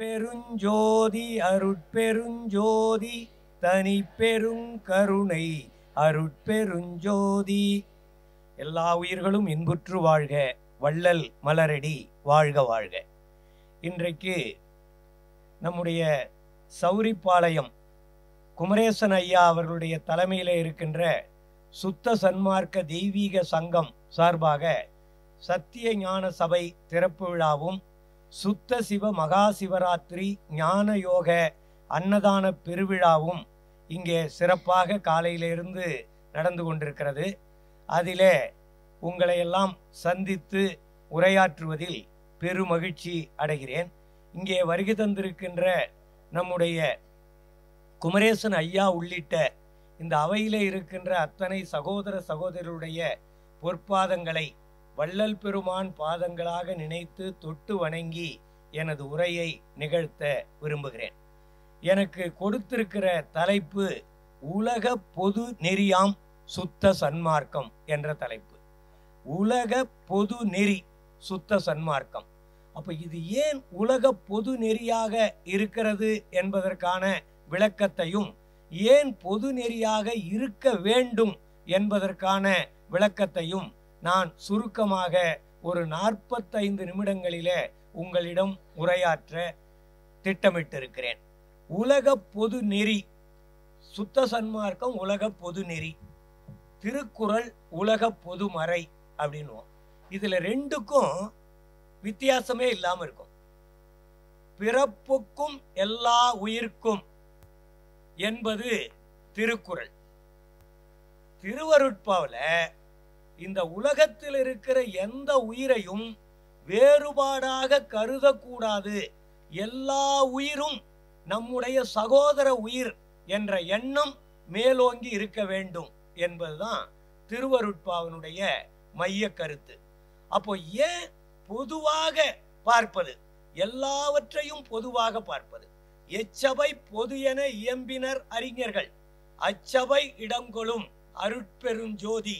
பெருஞ்சோதி அருட்பெருஞ்சோதி தனி பெருங்கருணை அருட்பெருஞ்சோதி எல்லா உயிர்களும் இன்புற்று வாழ்க வள்ளல் மலரடி வாழ்க வாழ்க இன்றைக்கு நம்முடைய சௌரிப்பாளையம் குமரேசன் ஐயா அவர்களுடைய தலைமையில் இருக்கின்ற சுத்த சன்மார்க்க தெய்வீக சங்கம் சார்பாக சத்திய ஞான சபை திறப்பு விழாவும் சுத்த சிவ மகா சிவராத்திரி ஞான யோக அன்னதான பெருவிழாவும் இங்கே சிறப்பாக காலையிலிருந்து நடந்து கொண்டிருக்கிறது அதிலே உங்களையெல்லாம் சந்தித்து உரையாற்றுவதில் பெருமகிழ்ச்சி அடைகிறேன் இங்கே வருகை தந்திருக்கின்ற நம்முடைய குமரேசன் ஐயா உள்ளிட்ட இந்த அவையிலே இருக்கின்ற அத்தனை சகோதர சகோதரருடைய பொற்பாதங்களை வள்ளல் பெருமான் பாதங்களாக நினைத்து தொட்டு வணங்கி எனது உரையை நிகழ்த்த விரும்புகிறேன் எனக்கு கொடுத்திருக்கிற தலைப்பு உலக பொது நெறியாம் சுத்த சன்மார்க்கம் என்ற தலைப்பு உலக பொது நெறி சுத்த சன்மார்க்கம் அப்ப இது ஏன் உலக பொது நெறியாக இருக்கிறது என்பதற்கான விளக்கத்தையும் ஏன் பொது நெறியாக இருக்க வேண்டும் என்பதற்கான விளக்கத்தையும் நான் சுருக்கமாக ஒரு நாற்பத்தைந்து நிமிடங்களில உங்களிடம் உரையாற்ற திட்டமிட்டிருக்கிறேன் உலக பொது நெறி சுத்த சன்மார்க்கம் உலக பொது நெறி திருக்குறள் உலக பொது மறை அப்படின்வோம் இதுல ரெண்டுக்கும் வித்தியாசமே இல்லாம இருக்கும் பிறப்புக்கும் எல்லா உயிர்க்கும் என்பது திருக்குறள் திருவருட்பாவில் இந்த உலகத்தில் இருக்கிற எந்த உயிரையும் வேறுபாடாக கருதக்கூடாது எல்லா உயிரும் நம்முடைய சகோதர உயிர் என்ற எண்ணம் மேலோங்கி இருக்க வேண்டும் என்பதுதான் திருவருட்பாவனுடைய மைய கருத்து அப்போ ஏன் பொதுவாக பார்ப்பது எல்லாவற்றையும் பொதுவாக பார்ப்பது எச்சபை பொது என இயம்பினர் அறிஞர்கள் அச்சபை இடங்கொளும் அருட்பெரும் ஜோதி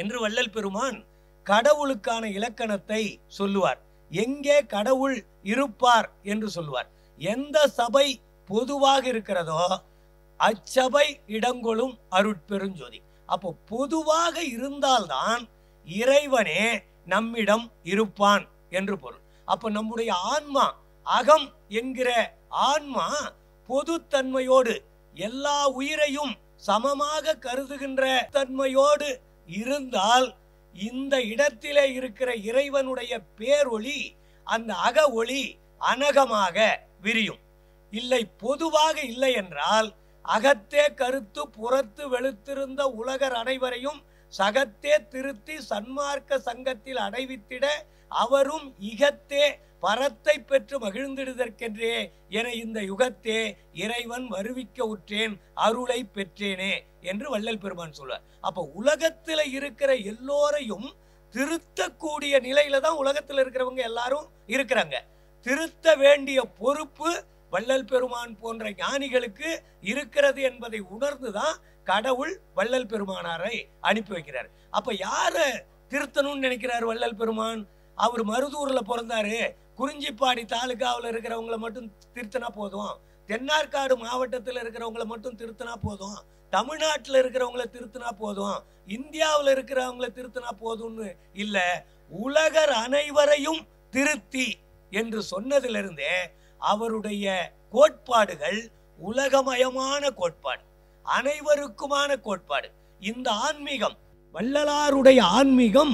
என்று வள்ளல் பெருமான் கடவுளுக்கான இலக்கணத்தை சொல்லுவார் எங்கே கடவுள் இருப்பார் என்று சொல்லுவார் எந்த சபை பொதுவாக இருக்கிறதோ அச்சபை இடங்கொழும் அருட்பெருஞ்சோதி அப்போ பொதுவாக இருந்தால்தான் இறைவனே நம்மிடம் இருப்பான் என்று பொருள் அப்ப நம்முடைய ஆன்மா அகம் என்கிற ஆன்மா பொதுத்தன்மையோடு எல்லா உயிரையும் சமமாக கருதுகின்ற தன்மையோடு இருந்தால் இந்த இடத்திலே இருக்கிற இறைவனுடைய பேரொளி அந்த அக ஒளி அனகமாக விரியும் இல்லை பொதுவாக இல்லை என்றால் அகத்தே கருத்து புறத்து வெளுத்திருந்த உலகர் அனைவரையும் சகத்தே திருத்தி சன்மார்க்க சங்கத்தில் அடைவித்திட அவரும் இகத்தே பரத்தை பெற்று மகிழ்ந்திடுதற்கென்றே என இந்த யுகத்தே இறைவன் வருவிக்க உற்றேன் அருளை பெற்றேனே என்று வள்ளல் பெருமான் சொல்வார் அப்போ உலகத்தில் இருக்கிற எல்லோரையும் திருத்தக்கூடிய நிலையில தான் உலகத்தில் இருக்கிறவங்க எல்லாரும் இருக்கிறாங்க திருத்த வேண்டிய பொறுப்பு வள்ளல் பெருமான் போன்ற ஞானிகளுக்கு இருக்கிறது என்பதை உணர்ந்து தான் கடவுள் வள்ளல் பெருமானாரை அனுப்பி வைக்கிறார் அப்ப யாரை திருத்தணும்னு நினைக்கிறார் வள்ளல் பெருமான் அவர் மருதூர்ல பிறந்தாரு குறிஞ்சிப்பாடி தாலுகாவில் இருக்கிறவங்கள மட்டும் திருத்தினா போதும் தென்னார்காடு மாவட்டத்தில் இருக்கிறவங்கள மட்டும் திருத்தினா போதும் தமிழ்நாட்டில் இருக்கிறவங்கள திருத்தினா போதும் இந்தியாவில் இருக்கிறவங்கள திருத்தினா போதும்னு இல்லை உலகர் அனைவரையும் திருத்தி என்று சொன்னதிலிருந்தே அவருடைய கோட்பாடுகள் உலகமயமான கோட்பாடு அனைவருக்குமான கோட்பாடு இந்த ஆன்மீகம் வள்ளலாருடைய ஆன்மீகம்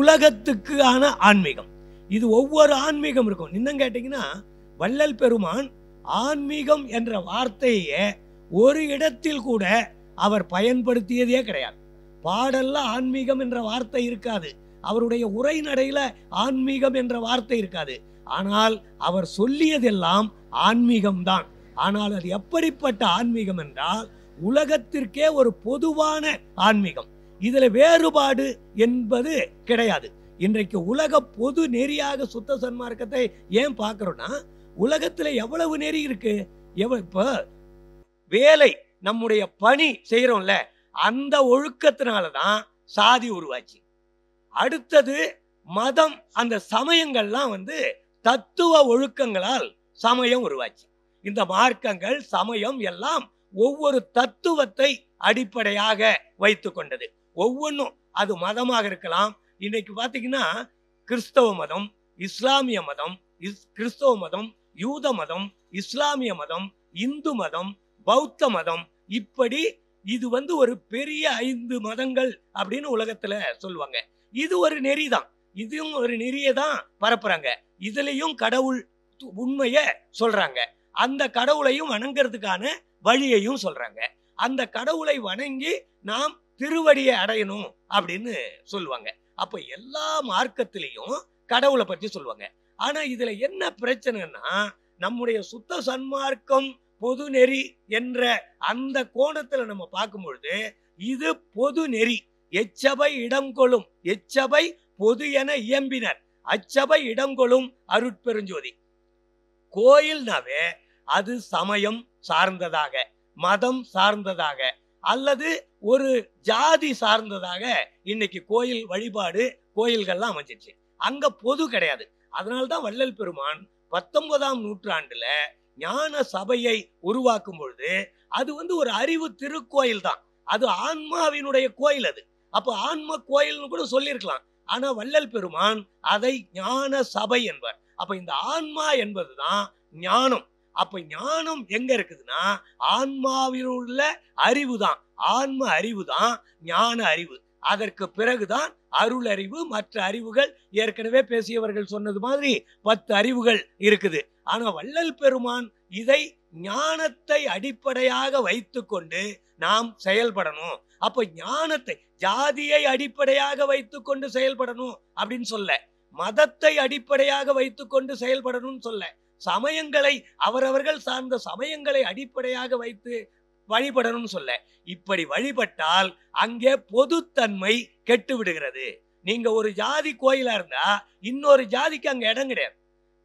உலகத்துக்கான ஆன்மீகம் இது ஒவ்வொரு ஆன்மீகம் இருக்கும் இன்னும் கேட்டிங்கன்னா வள்ளல் பெருமான் ஆன்மீகம் என்ற வார்த்தையே ஒரு இடத்தில் கூட அவர் பயன்படுத்தியதே கிடையாது பாடல்ல ஆன்மீகம் என்ற வார்த்தை இருக்காது அவருடைய உரைநடையில ஆன்மீகம் என்ற வார்த்தை இருக்காது ஆனால் அவர் சொல்லியதெல்லாம் ஆன்மீகம்தான் ஆனால் அது எப்படிப்பட்ட ஆன்மீகம் என்றால் உலகத்திற்கே ஒரு பொதுவான ஆன்மீகம் இதில் வேறுபாடு என்பது கிடையாது இன்றைக்கு உலக பொது நெறியாக சுத்த சன்மார்க்கத்தை ஏன் பார்க்குறோன்னா உலகத்தில் எவ்வளவு நெறி இருக்கு எவ்வளோ இப்போ வேலை நம்முடைய பணி செய்கிறோம்ல அந்த ஒழுக்கத்தினால தான் சாதி உருவாச்சு அடுத்தது மதம் அந்த சமயங்கள்லாம் வந்து தத்துவ ஒழுக்கங்களால் சமயம் உருவாச்சு இந்த மார்க்கங்கள் சமயம் எல்லாம் ஒவ்வொரு தத்துவத்தை அடிப்படையாக வைத்து கொண்டது ஒவ்வொன்றும் அது மதமாக இருக்கலாம் இன்னைக்கு பார்த்தீங்கன்னா கிறிஸ்தவ மதம் இஸ்லாமிய மதம் இஸ் கிறிஸ்தவ மதம் யூத மதம் இஸ்லாமிய மதம் இந்து மதம் பௌத்த மதம் இப்படி இது வந்து ஒரு பெரிய ஐந்து மதங்கள் அப்படின்னு உலகத்துல சொல்லுவாங்க இது ஒரு நெறி தான் இதுவும் ஒரு நெறியை தான் பரப்புறாங்க இதுலயும் கடவுள் உண்மைய சொல்றாங்க அந்த கடவுளையும் வணங்குறதுக்கான வழியையும் சொல்றாங்க அந்த கடவுளை வணங்கி நாம் திருவடியை அடையணும் அப்படின்னு சொல்லுவாங்க அப்போ எல்லா மார்க்கத்திலையும் கடவுளை பற்றி சொல்லுவாங்க ஆனா இதுல என்ன பிரச்சனைன்னா நம்முடைய சுத்த சன்மார்க்கம் பொது நெறி என்ற அந்த கோணத்துல நம்ம பார்க்கும் பொழுது இது பொது நெறி எச்சபை இடம் எச்சபை பொது என இயம்பினர் அச்சபை இடம் கொள்ளும் அருட்பெருஞ்சோதி கோயில்னாவே அது சமயம் சார்ந்ததாக மதம் சார்ந்ததாக அல்லது ஒரு ஜாதி சார்ந்ததாக இன்னைக்கு கோயில் வழிபாடு கோயில்கள்லாம் அமைஞ்சிச்சு அங்க பொது கிடையாது அதனால்தான் வள்ளல் பெருமான் பத்தொன்பதாம் நூற்றாண்டுல ஞான சபையை உருவாக்கும் பொழுது அது வந்து ஒரு அறிவு திருக்கோயில் தான் அது ஆன்மாவினுடைய கோயில் அது அப்போ ஆன்ம கோயில்னு கூட சொல்லியிருக்கலாம் ஆனா வள்ளல் பெருமான் அதை ஞான சபை என்பார் அப்ப இந்த ஆன்மா என்பதுதான் ஞானம் அப்ப ஞானம் எங்க இருக்குதுன்னா ஆன்மாவில் உள்ள அறிவு தான் ஆன்ம அறிவு தான் ஞான அறிவு அதற்கு பிறகுதான் அருள் அறிவு மற்ற அறிவுகள் ஏற்கனவே பேசியவர்கள் சொன்னது மாதிரி பத்து அறிவுகள் இருக்குது ஆனா வள்ளல் பெருமான் இதை ஞானத்தை அடிப்படையாக வைத்துக்கொண்டு நாம் செயல்படணும் அப்ப ஞானத்தை ஜாதியை அடிப்படையாக வைத்துக்கொண்டு செயல்படணும் அப்படின்னு சொல்ல மதத்தை அடிப்படையாக வைத்துக்கொண்டு செயல்படணும்னு சொல்ல சமயங்களை அவரவர்கள் சார்ந்த சமயங்களை அடிப்படையாக வைத்து வழிபடணும்னு சொல்ல இப்படி வழிபட்டால் அங்கே பொதுத்தன்மை கெட்டு விடுகிறது நீங்க ஒரு ஜாதி கோயிலா இருந்தா இன்னொரு ஜாதிக்கு அங்க இடம் கிடையாது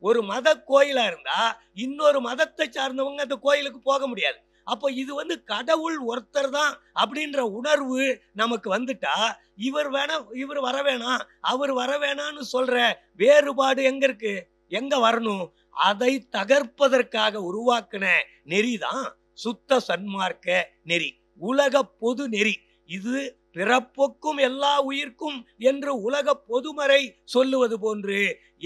ஒரு மத கோயிலா இருந்தா இன்னொரு மதத்தை சார்ந்தவங்க அந்த கோயிலுக்கு போக முடியாது அப்போ இது வந்து கடவுள் ஒருத்தர் தான் அப்படின்ற உணர்வு நமக்கு வந்துட்டா இவர் வேணா இவர் வர வேணாம் அவர் வர வேணாம்னு சொல்ற வேறுபாடு எங்க இருக்கு எங்க வரணும் அதை தகர்ப்பதற்காக உருவாக்கின தான் சுத்த சன்மார்க்க நெறி உலக பொது நெறி இது பிறப்புக்கும் எல்லா உயிர்க்கும் என்று உலக பொதுமறை சொல்லுவது போன்று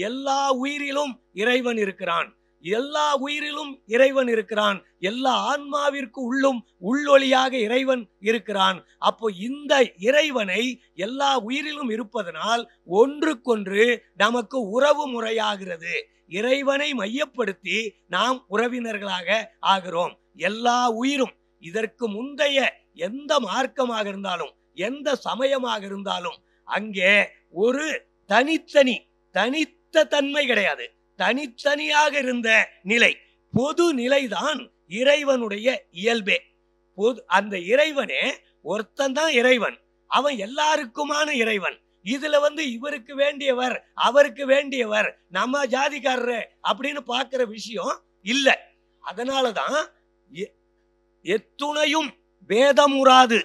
எல்லா உயிரிலும் இறைவன் இருக்கிறான் எல்லா உயிரிலும் இறைவன் இருக்கிறான் எல்லா ஆன்மாவிற்கு உள்ளும் உள்ளொழியாக இறைவன் இருக்கிறான் அப்போ இந்த இறைவனை எல்லா உயிரிலும் இருப்பதனால் ஒன்றுக்கொன்று நமக்கு உறவு முறையாகிறது இறைவனை மையப்படுத்தி நாம் உறவினர்களாக ஆகிறோம் எல்லா உயிரும் இதற்கு முந்தைய எந்த மார்க்கமாக இருந்தாலும் எந்த சமயமாக இருந்தாலும் அங்கே ஒரு தனித்தனி தனித்த தன்மை கிடையாது தனித்தனியாக இருந்த நிலை பொது நிலைதான் இறைவனுடைய இயல்பே பொது அந்த இறைவனே ஒருத்தன் தான் இறைவன் அவன் எல்லாருக்குமான இறைவன் இதுல வந்து இவருக்கு வேண்டியவர் அவருக்கு வேண்டியவர் நம்ம ஜாதிக்காரரு அப்படின்னு பார்க்கிற விஷயம் இல்லை அதனாலதான் எத்துணையும் வேதமுறாது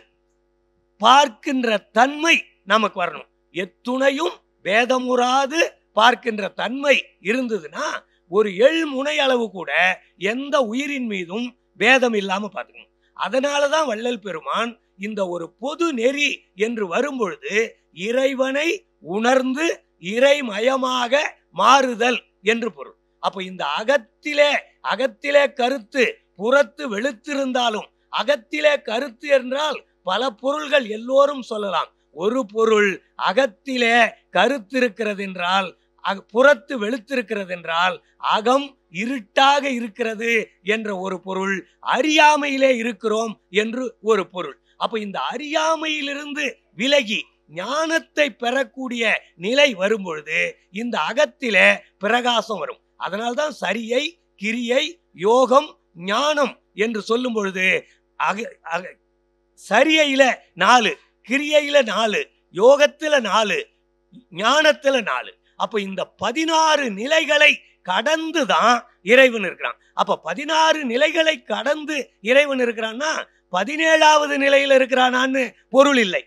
பார்க்கின்ற தன்மை நமக்கு வரணும் எத்துணையும் வேதமுறாது பார்க்கின்ற தன்மை இருந்ததுன்னா ஒரு எழு முனை அளவு கூட எந்த உயிரின் மீதும் வேதம் இல்லாம பார்த்துக்கணும் அதனால தான் வள்ளல் பெருமான் இந்த ஒரு பொது நெறி என்று வரும்பொழுது இறைவனை உணர்ந்து இறைமயமாக மாறுதல் என்று பொருள் அப்ப இந்த அகத்திலே அகத்திலே கருத்து புறத்து வெளுத்திருந்தாலும் அகத்திலே கருத்து என்றால் பல பொருள்கள் எல்லோரும் சொல்லலாம் ஒரு பொருள் அகத்திலே இருக்கிறது என்றால் புறத்து வெளுத்திருக்கிறது என்றால் அகம் இருட்டாக இருக்கிறது என்ற ஒரு பொருள் அறியாமையிலே இருக்கிறோம் என்று ஒரு பொருள் அப்ப இந்த அறியாமையிலிருந்து விலகி ஞானத்தை பெறக்கூடிய நிலை வரும்பொழுது இந்த அகத்தில பிரகாசம் வரும் அதனால்தான் சரியை கிரியை யோகம் ஞானம் என்று சொல்லும் பொழுது அக சரியையில நாலு கிரியையில நாலு யோகத்துல நாலு ஞானத்துல நாலு அப்போ இந்த பதினாறு நிலைகளை கடந்து தான் இறைவன் இருக்கிறான் அப்போ பதினாறு நிலைகளை கடந்து இறைவன் இருக்கிறான்னா பதினேழாவது நிலையில் இருக்கிறானான்னு பொருள் இல்லை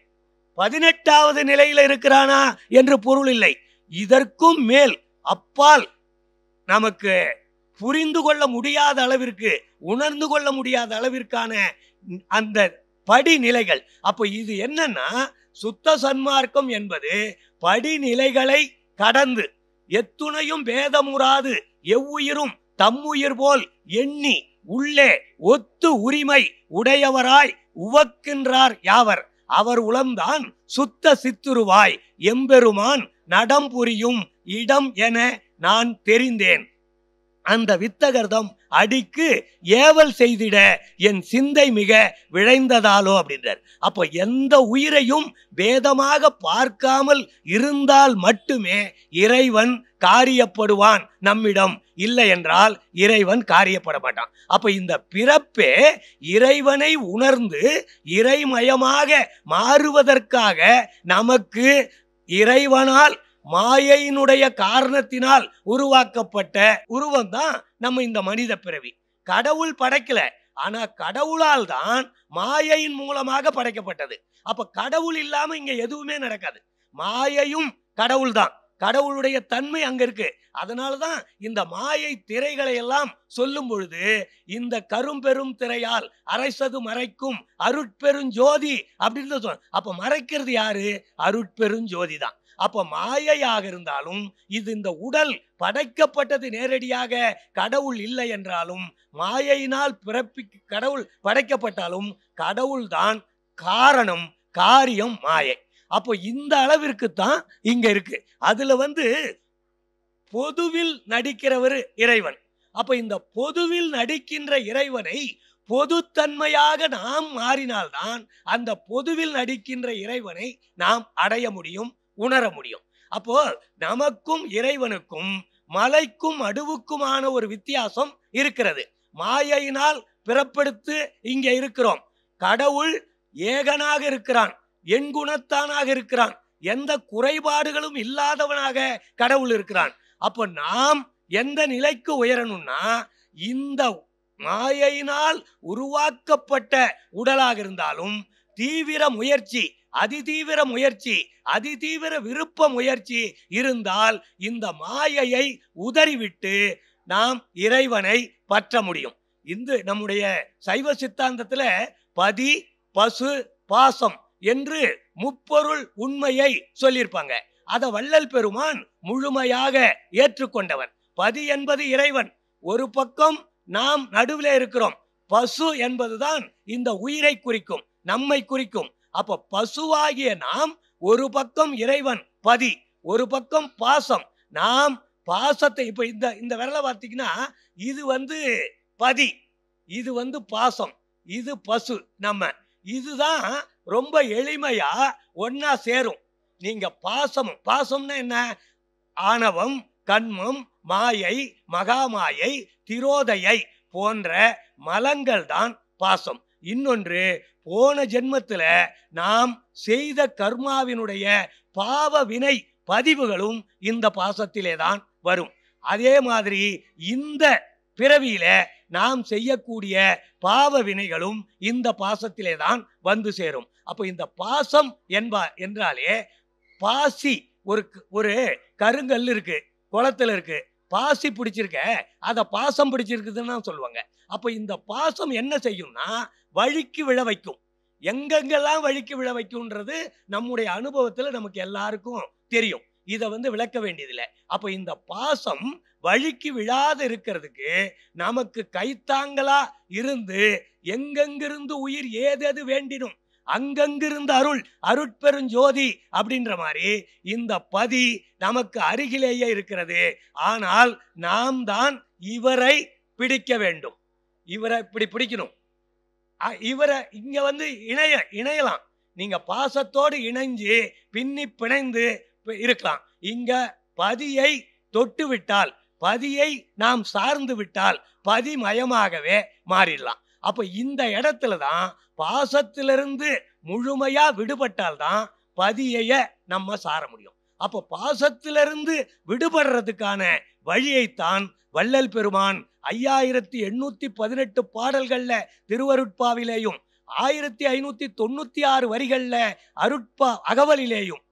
பதினெட்டாவது நிலையில் இருக்கிறானா என்று பொருள் இல்லை இதற்கும் மேல் அப்பால் நமக்கு புரிந்து கொள்ள முடியாத அளவிற்கு உணர்ந்து கொள்ள முடியாத அளவிற்கான அந்த படிநிலைகள் அப்போ இது என்னன்னா சுத்த சன்மார்க்கம் என்பது படிநிலைகளை கடந்து எத்துணையும் பேதமுறாது எவ்வுயிரும் தம்முயிர் போல் எண்ணி உள்ளே ஒத்து உரிமை உடையவராய் உவக்கின்றார் யாவர் அவர் உளம்தான் சுத்த சித்துருவாய் எம்பெருமான் நடம் புரியும் இடம் என நான் தெரிந்தேன் அந்த வித்தகர்தம் அடிக்கு ஏவல் செய்திட என் சிந்தை மிக விழைந்ததாலோ அப்படின்றார் அப்போ எந்த உயிரையும் வேதமாக பார்க்காமல் இருந்தால் மட்டுமே இறைவன் காரியப்படுவான் நம்மிடம் இல்லை என்றால் இறைவன் காரியப்பட மாட்டான் அப்போ இந்த பிறப்பே இறைவனை உணர்ந்து இறைமயமாக மாறுவதற்காக நமக்கு இறைவனால் மாயையினுடைய காரணத்தினால் உருவாக்கப்பட்ட உருவம் தான் நம்ம இந்த மனித பிறவி கடவுள் படைக்கல ஆனா கடவுளால் தான் மாயையின் மூலமாக படைக்கப்பட்டது அப்ப கடவுள் இல்லாம இங்க எதுவுமே நடக்காது மாயையும் கடவுள் தான் கடவுளுடைய தன்மை அங்க இருக்கு அதனாலதான் இந்த மாயை திரைகளை எல்லாம் சொல்லும் பொழுது இந்த கரும்பெரும் திரையால் அரைசது மறைக்கும் அருட்பெரும் ஜோதி அப்படின்னு சொல்ல அப்ப மறைக்கிறது யாரு அருட்பெரும் ஜோதி தான் அப்போ மாயையாக இருந்தாலும் இது இந்த உடல் படைக்கப்பட்டது நேரடியாக கடவுள் இல்லை என்றாலும் மாயையினால் பிறப்பி கடவுள் படைக்கப்பட்டாலும் கடவுள்தான் காரணம் காரியம் மாயை அப்போ இந்த அளவிற்கு தான் இங்கே இருக்கு அதில் வந்து பொதுவில் நடிக்கிறவர் இறைவன் அப்போ இந்த பொதுவில் நடிக்கின்ற இறைவனை பொதுத்தன்மையாக நாம் மாறினால்தான் அந்த பொதுவில் நடிக்கின்ற இறைவனை நாம் அடைய முடியும் உணர முடியும் அப்போ நமக்கும் இறைவனுக்கும் மலைக்கும் அடுவுக்குமான ஒரு வித்தியாசம் இருக்கிறது மாயையினால் பிறப்படுத்து இங்கே இருக்கிறோம் கடவுள் ஏகனாக இருக்கிறான் என் குணத்தானாக இருக்கிறான் எந்த குறைபாடுகளும் இல்லாதவனாக கடவுள் இருக்கிறான் அப்போ நாம் எந்த நிலைக்கு உயரணும்னா இந்த மாயையினால் உருவாக்கப்பட்ட உடலாக இருந்தாலும் தீவிர முயற்சி அதிதீவிர முயற்சி அதிதீவிர விருப்ப முயற்சி இருந்தால் இந்த மாயையை உதறிவிட்டு நாம் இறைவனை பற்ற முடியும் இந்து நம்முடைய சைவ சித்தாந்தத்தில் பதி பசு பாசம் என்று முப்பொருள் உண்மையை சொல்லியிருப்பாங்க அதை வள்ளல் பெருமான் முழுமையாக ஏற்றுக்கொண்டவர் பதி என்பது இறைவன் ஒரு பக்கம் நாம் நடுவில் இருக்கிறோம் பசு என்பதுதான் இந்த உயிரை குறிக்கும் நம்மை குறிக்கும் அப்ப பசுவாகிய நாம் ஒரு பக்கம் இறைவன் பதி ஒரு பக்கம் பாசம் நாம் பாசத்தை இப்ப இந்த இந்த விரலை பார்த்தீங்கன்னா இது வந்து பதி இது வந்து பாசம் இது பசு நம்ம இதுதான் ரொம்ப எளிமையா ஒன்னா சேரும் நீங்க பாசம் பாசம்னா என்ன ஆணவம் கண்மம் மாயை மகாமாயை திரோதையை போன்ற மலங்கள் தான் பாசம் இன்னொன்று போன ஜென்மத்தில் நாம் செய்த கர்மாவினுடைய பாவ வினை பதிவுகளும் இந்த பாசத்திலே தான் வரும் அதே மாதிரி இந்த பிறவியில நாம் செய்யக்கூடிய பாவ வினைகளும் இந்த பாசத்திலே தான் வந்து சேரும் அப்போ இந்த பாசம் என்பா என்றாலே பாசி ஒரு ஒரு கருங்கல் இருக்கு குளத்தில் இருக்கு பாசி பிடிச்சிருக்க அதை பாசம் பிடிச்சிருக்குதுன்னு சொல்லுவாங்க அப்போ இந்த பாசம் என்ன செய்யும்னா வழிக்கு விழ வைக்கும் எங்கெங்கெல்லாம் வழிக்கு விழ வைக்கும்ன்றது நம்முடைய அனுபவத்தில் நமக்கு எல்லாருக்கும் தெரியும் இதை வந்து விளக்க வேண்டியதில்லை அப்போ இந்த பாசம் வழிக்கு விழாது இருக்கிறதுக்கு நமக்கு கைத்தாங்களா இருந்து எங்கெங்கிருந்து உயிர் ஏதேது வேண்டிடும் அங்கங்கிருந்த அருள் ஜோதி அப்படின்ற மாதிரி இந்த பதி நமக்கு அருகிலேயே இருக்கிறது ஆனால் நாம் தான் இவரை பிடிக்க வேண்டும் இவரை இப்படி பிடிக்கணும் இவரை இங்க வந்து இணைய இணையலாம் நீங்க பாசத்தோடு இணைஞ்சு பின்னி பிணைந்து இருக்கலாம் இங்க பதியை தொட்டு விட்டால் பதியை நாம் சார்ந்து விட்டால் பதிமயமாகவே மாறிடலாம் அப்போ இந்த இடத்துல தான் பாசத்திலிருந்து முழுமையா விடுபட்டால்தான் பதியைய நம்ம சார முடியும் அப்போ பாசத்திலிருந்து விடுபடுறதுக்கான வழியைத்தான் வள்ளல் பெருமான் ஐயாயிரத்தி எண்ணூத்தி பதினெட்டு பாடல்கள்ல திருவருட்பாவிலேயும் ஆயிரத்தி ஐநூத்தி தொண்ணூத்தி ஆறு வரிகள்ல அருட்பா அகவலிலேயும்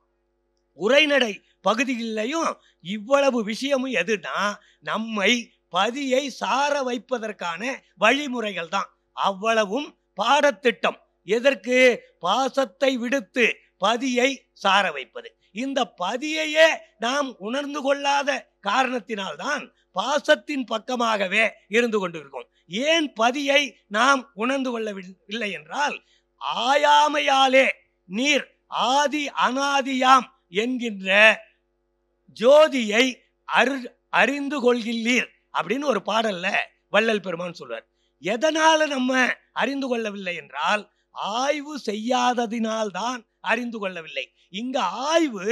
உரைநடை பகுதிகளிலையும் இவ்வளவு விஷயமும் எதுனா நம்மை பதியை சார வைப்பதற்கான வழிமுறைகள் தான் அவ்வளவும் பாடத்திட்டம் எதற்கு பாசத்தை விடுத்து பதியை சார வைப்பது இந்த பதியையே நாம் உணர்ந்து கொள்ளாத காரணத்தினால்தான் பாசத்தின் பக்கமாகவே இருந்து கொண்டிருக்கோம் ஏன் பதியை நாம் உணர்ந்து கொள்ளவில்லை என்றால் ஆயாமையாலே நீர் ஆதி அனாதியாம் என்கின்ற ஜோதியை அரு அறிந்து கொள்கிறீர் அப்படின்னு ஒரு பாடல்ல வள்ளல் பெருமான் சொல்வார் எதனால நம்ம அறிந்து கொள்ளவில்லை என்றால் ஆய்வு செய்யாததினால்தான் அறிந்து கொள்ளவில்லை இங்க ஆய்வு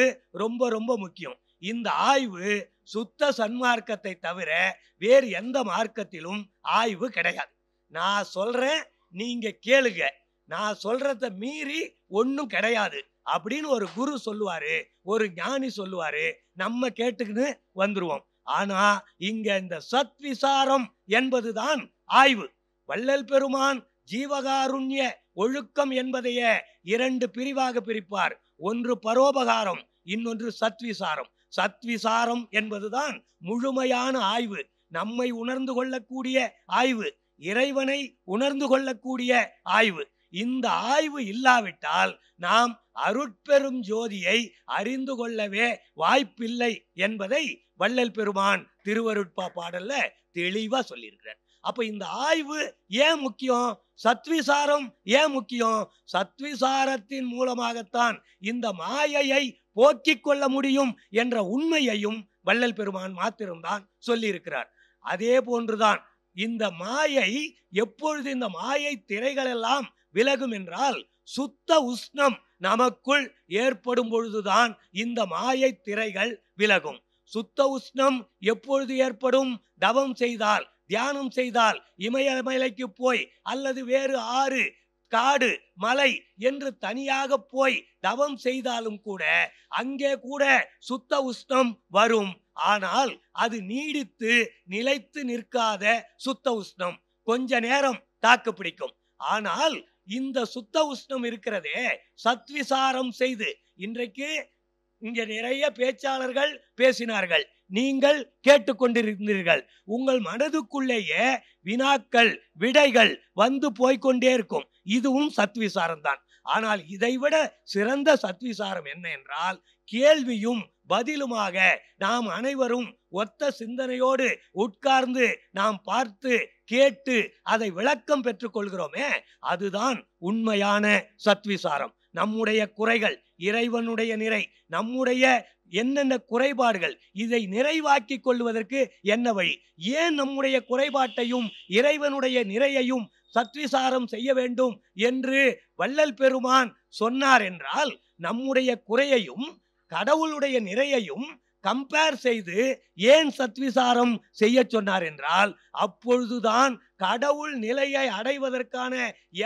ரொம்ப ரொம்ப முக்கியம் இந்த ஆய்வு சுத்த சன்மார்க்கத்தை தவிர வேறு எந்த மார்க்கத்திலும் ஆய்வு கிடையாது நான் சொல்றேன் நீங்க கேளுங்க நான் சொல்றத மீறி ஒன்றும் கிடையாது அப்படின்னு ஒரு குரு சொல்லுவாரு ஒரு ஞானி சொல்லுவாரு நம்ம கேட்டுக்கின்னு வந்துருவோம் ஆனா இங்க இந்த சத் விசாரம் என்பதுதான் ஆய்வு வள்ளல் பெருமான் ஜீவகாருண்ய ஒழுக்கம் என்பதையே இரண்டு பிரிவாக பிரிப்பார் ஒன்று பரோபகாரம் இன்னொன்று சத்விசாரம் சத்விசாரம் என்பதுதான் முழுமையான ஆய்வு நம்மை உணர்ந்து கொள்ளக்கூடிய ஆய்வு இறைவனை உணர்ந்து கொள்ளக்கூடிய ஆய்வு இந்த ஆய்வு இல்லாவிட்டால் நாம் அருட்பெரும் ஜோதியை அறிந்து கொள்ளவே வாய்ப்பில்லை என்பதை வள்ளல் பெருமான் திருவருட்பா பாடல்ல தெளிவா சொல்லியிருக்கிறார் அப்போ இந்த ஆய்வு ஏன் முக்கியம் சத்விசாரம் ஏன் முக்கியம் சத்விசாரத்தின் மூலமாகத்தான் இந்த மாயையை போக்கிக் கொள்ள முடியும் என்ற உண்மையையும் வள்ளல் பெருமான் மாத்திரம்தான் சொல்லியிருக்கிறார் அதே போன்றுதான் இந்த மாயை எப்பொழுது இந்த மாயை திரைகளெல்லாம் விலகும் என்றால் சுத்த உஷ்ணம் நமக்குள் ஏற்படும் பொழுதுதான் இந்த மாயை திரைகள் விலகும் சுத்த உஷ்ணம் எப்பொழுது ஏற்படும் தவம் செய்தால் தியானம் செய்தால் இமயமலைக்கு போய் அல்லது வேறு ஆறு காடு மலை என்று தனியாக போய் தவம் செய்தாலும் கூட அங்கே கூட சுத்த உஷ்ணம் வரும் ஆனால் அது நீடித்து நிலைத்து நிற்காத சுத்த உஷ்ணம் கொஞ்ச நேரம் தாக்கு பிடிக்கும் ஆனால் இந்த சுத்த உஷ்ணம் இருக்கிறதே சத்விசாரம் செய்து இன்றைக்கு இங்க நிறைய பேச்சாளர்கள் பேசினார்கள் நீங்கள் கேட்டுக்கொண்டிருந்தீர்கள் உங்கள் மனதுக்குள்ளேயே வினாக்கள் விடைகள் வந்து போய்கொண்டே இருக்கும் இதுவும் சத்விசாரம் தான் ஆனால் இதைவிட சிறந்த சத்விசாரம் என்ன என்றால் கேள்வியும் பதிலுமாக நாம் அனைவரும் ஒத்த சிந்தனையோடு உட்கார்ந்து நாம் பார்த்து கேட்டு அதை விளக்கம் பெற்றுக்கொள்கிறோமே அதுதான் உண்மையான சத்விசாரம் நம்முடைய குறைகள் இறைவனுடைய நிறை நம்முடைய என்னென்ன குறைபாடுகள் இதை நிறைவாக்கி கொள்வதற்கு என்ன வழி ஏன் நம்முடைய குறைபாட்டையும் இறைவனுடைய நிறையையும் சத்விசாரம் செய்ய வேண்டும் என்று வள்ளல் பெருமான் சொன்னார் என்றால் நம்முடைய குறையையும் கடவுளுடைய நிறையையும் கம்பேர் செய்து ஏன் சத்விசாரம் செய்ய சொன்னார் என்றால் அப்பொழுதுதான் கடவுள் நிலையை அடைவதற்கான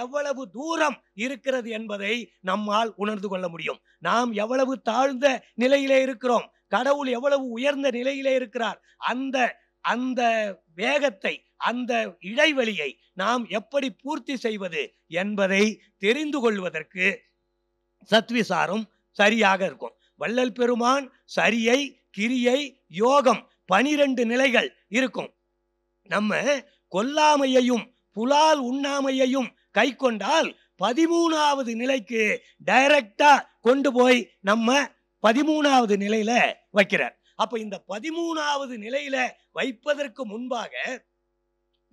எவ்வளவு தூரம் இருக்கிறது என்பதை நம்மால் உணர்ந்து கொள்ள முடியும் நாம் எவ்வளவு தாழ்ந்த நிலையிலே இருக்கிறோம் கடவுள் எவ்வளவு உயர்ந்த நிலையிலே இருக்கிறார் அந்த அந்த வேகத்தை அந்த இடைவெளியை நாம் எப்படி பூர்த்தி செய்வது என்பதை தெரிந்து கொள்வதற்கு சத்விசாரம் சரியாக இருக்கும் வள்ளல் பெருமான் சரியை கிரியை யோகம் பனிரெண்டு நிலைகள் இருக்கும் நம்ம கொல்லாமையையும் புலால் உண்ணாமையையும் கை கொண்டால் பதிமூணாவது நிலைக்கு டைரக்டா கொண்டு போய் நம்ம பதிமூணாவது நிலையில வைக்கிறார் அப்ப இந்த பதிமூணாவது நிலையில வைப்பதற்கு முன்பாக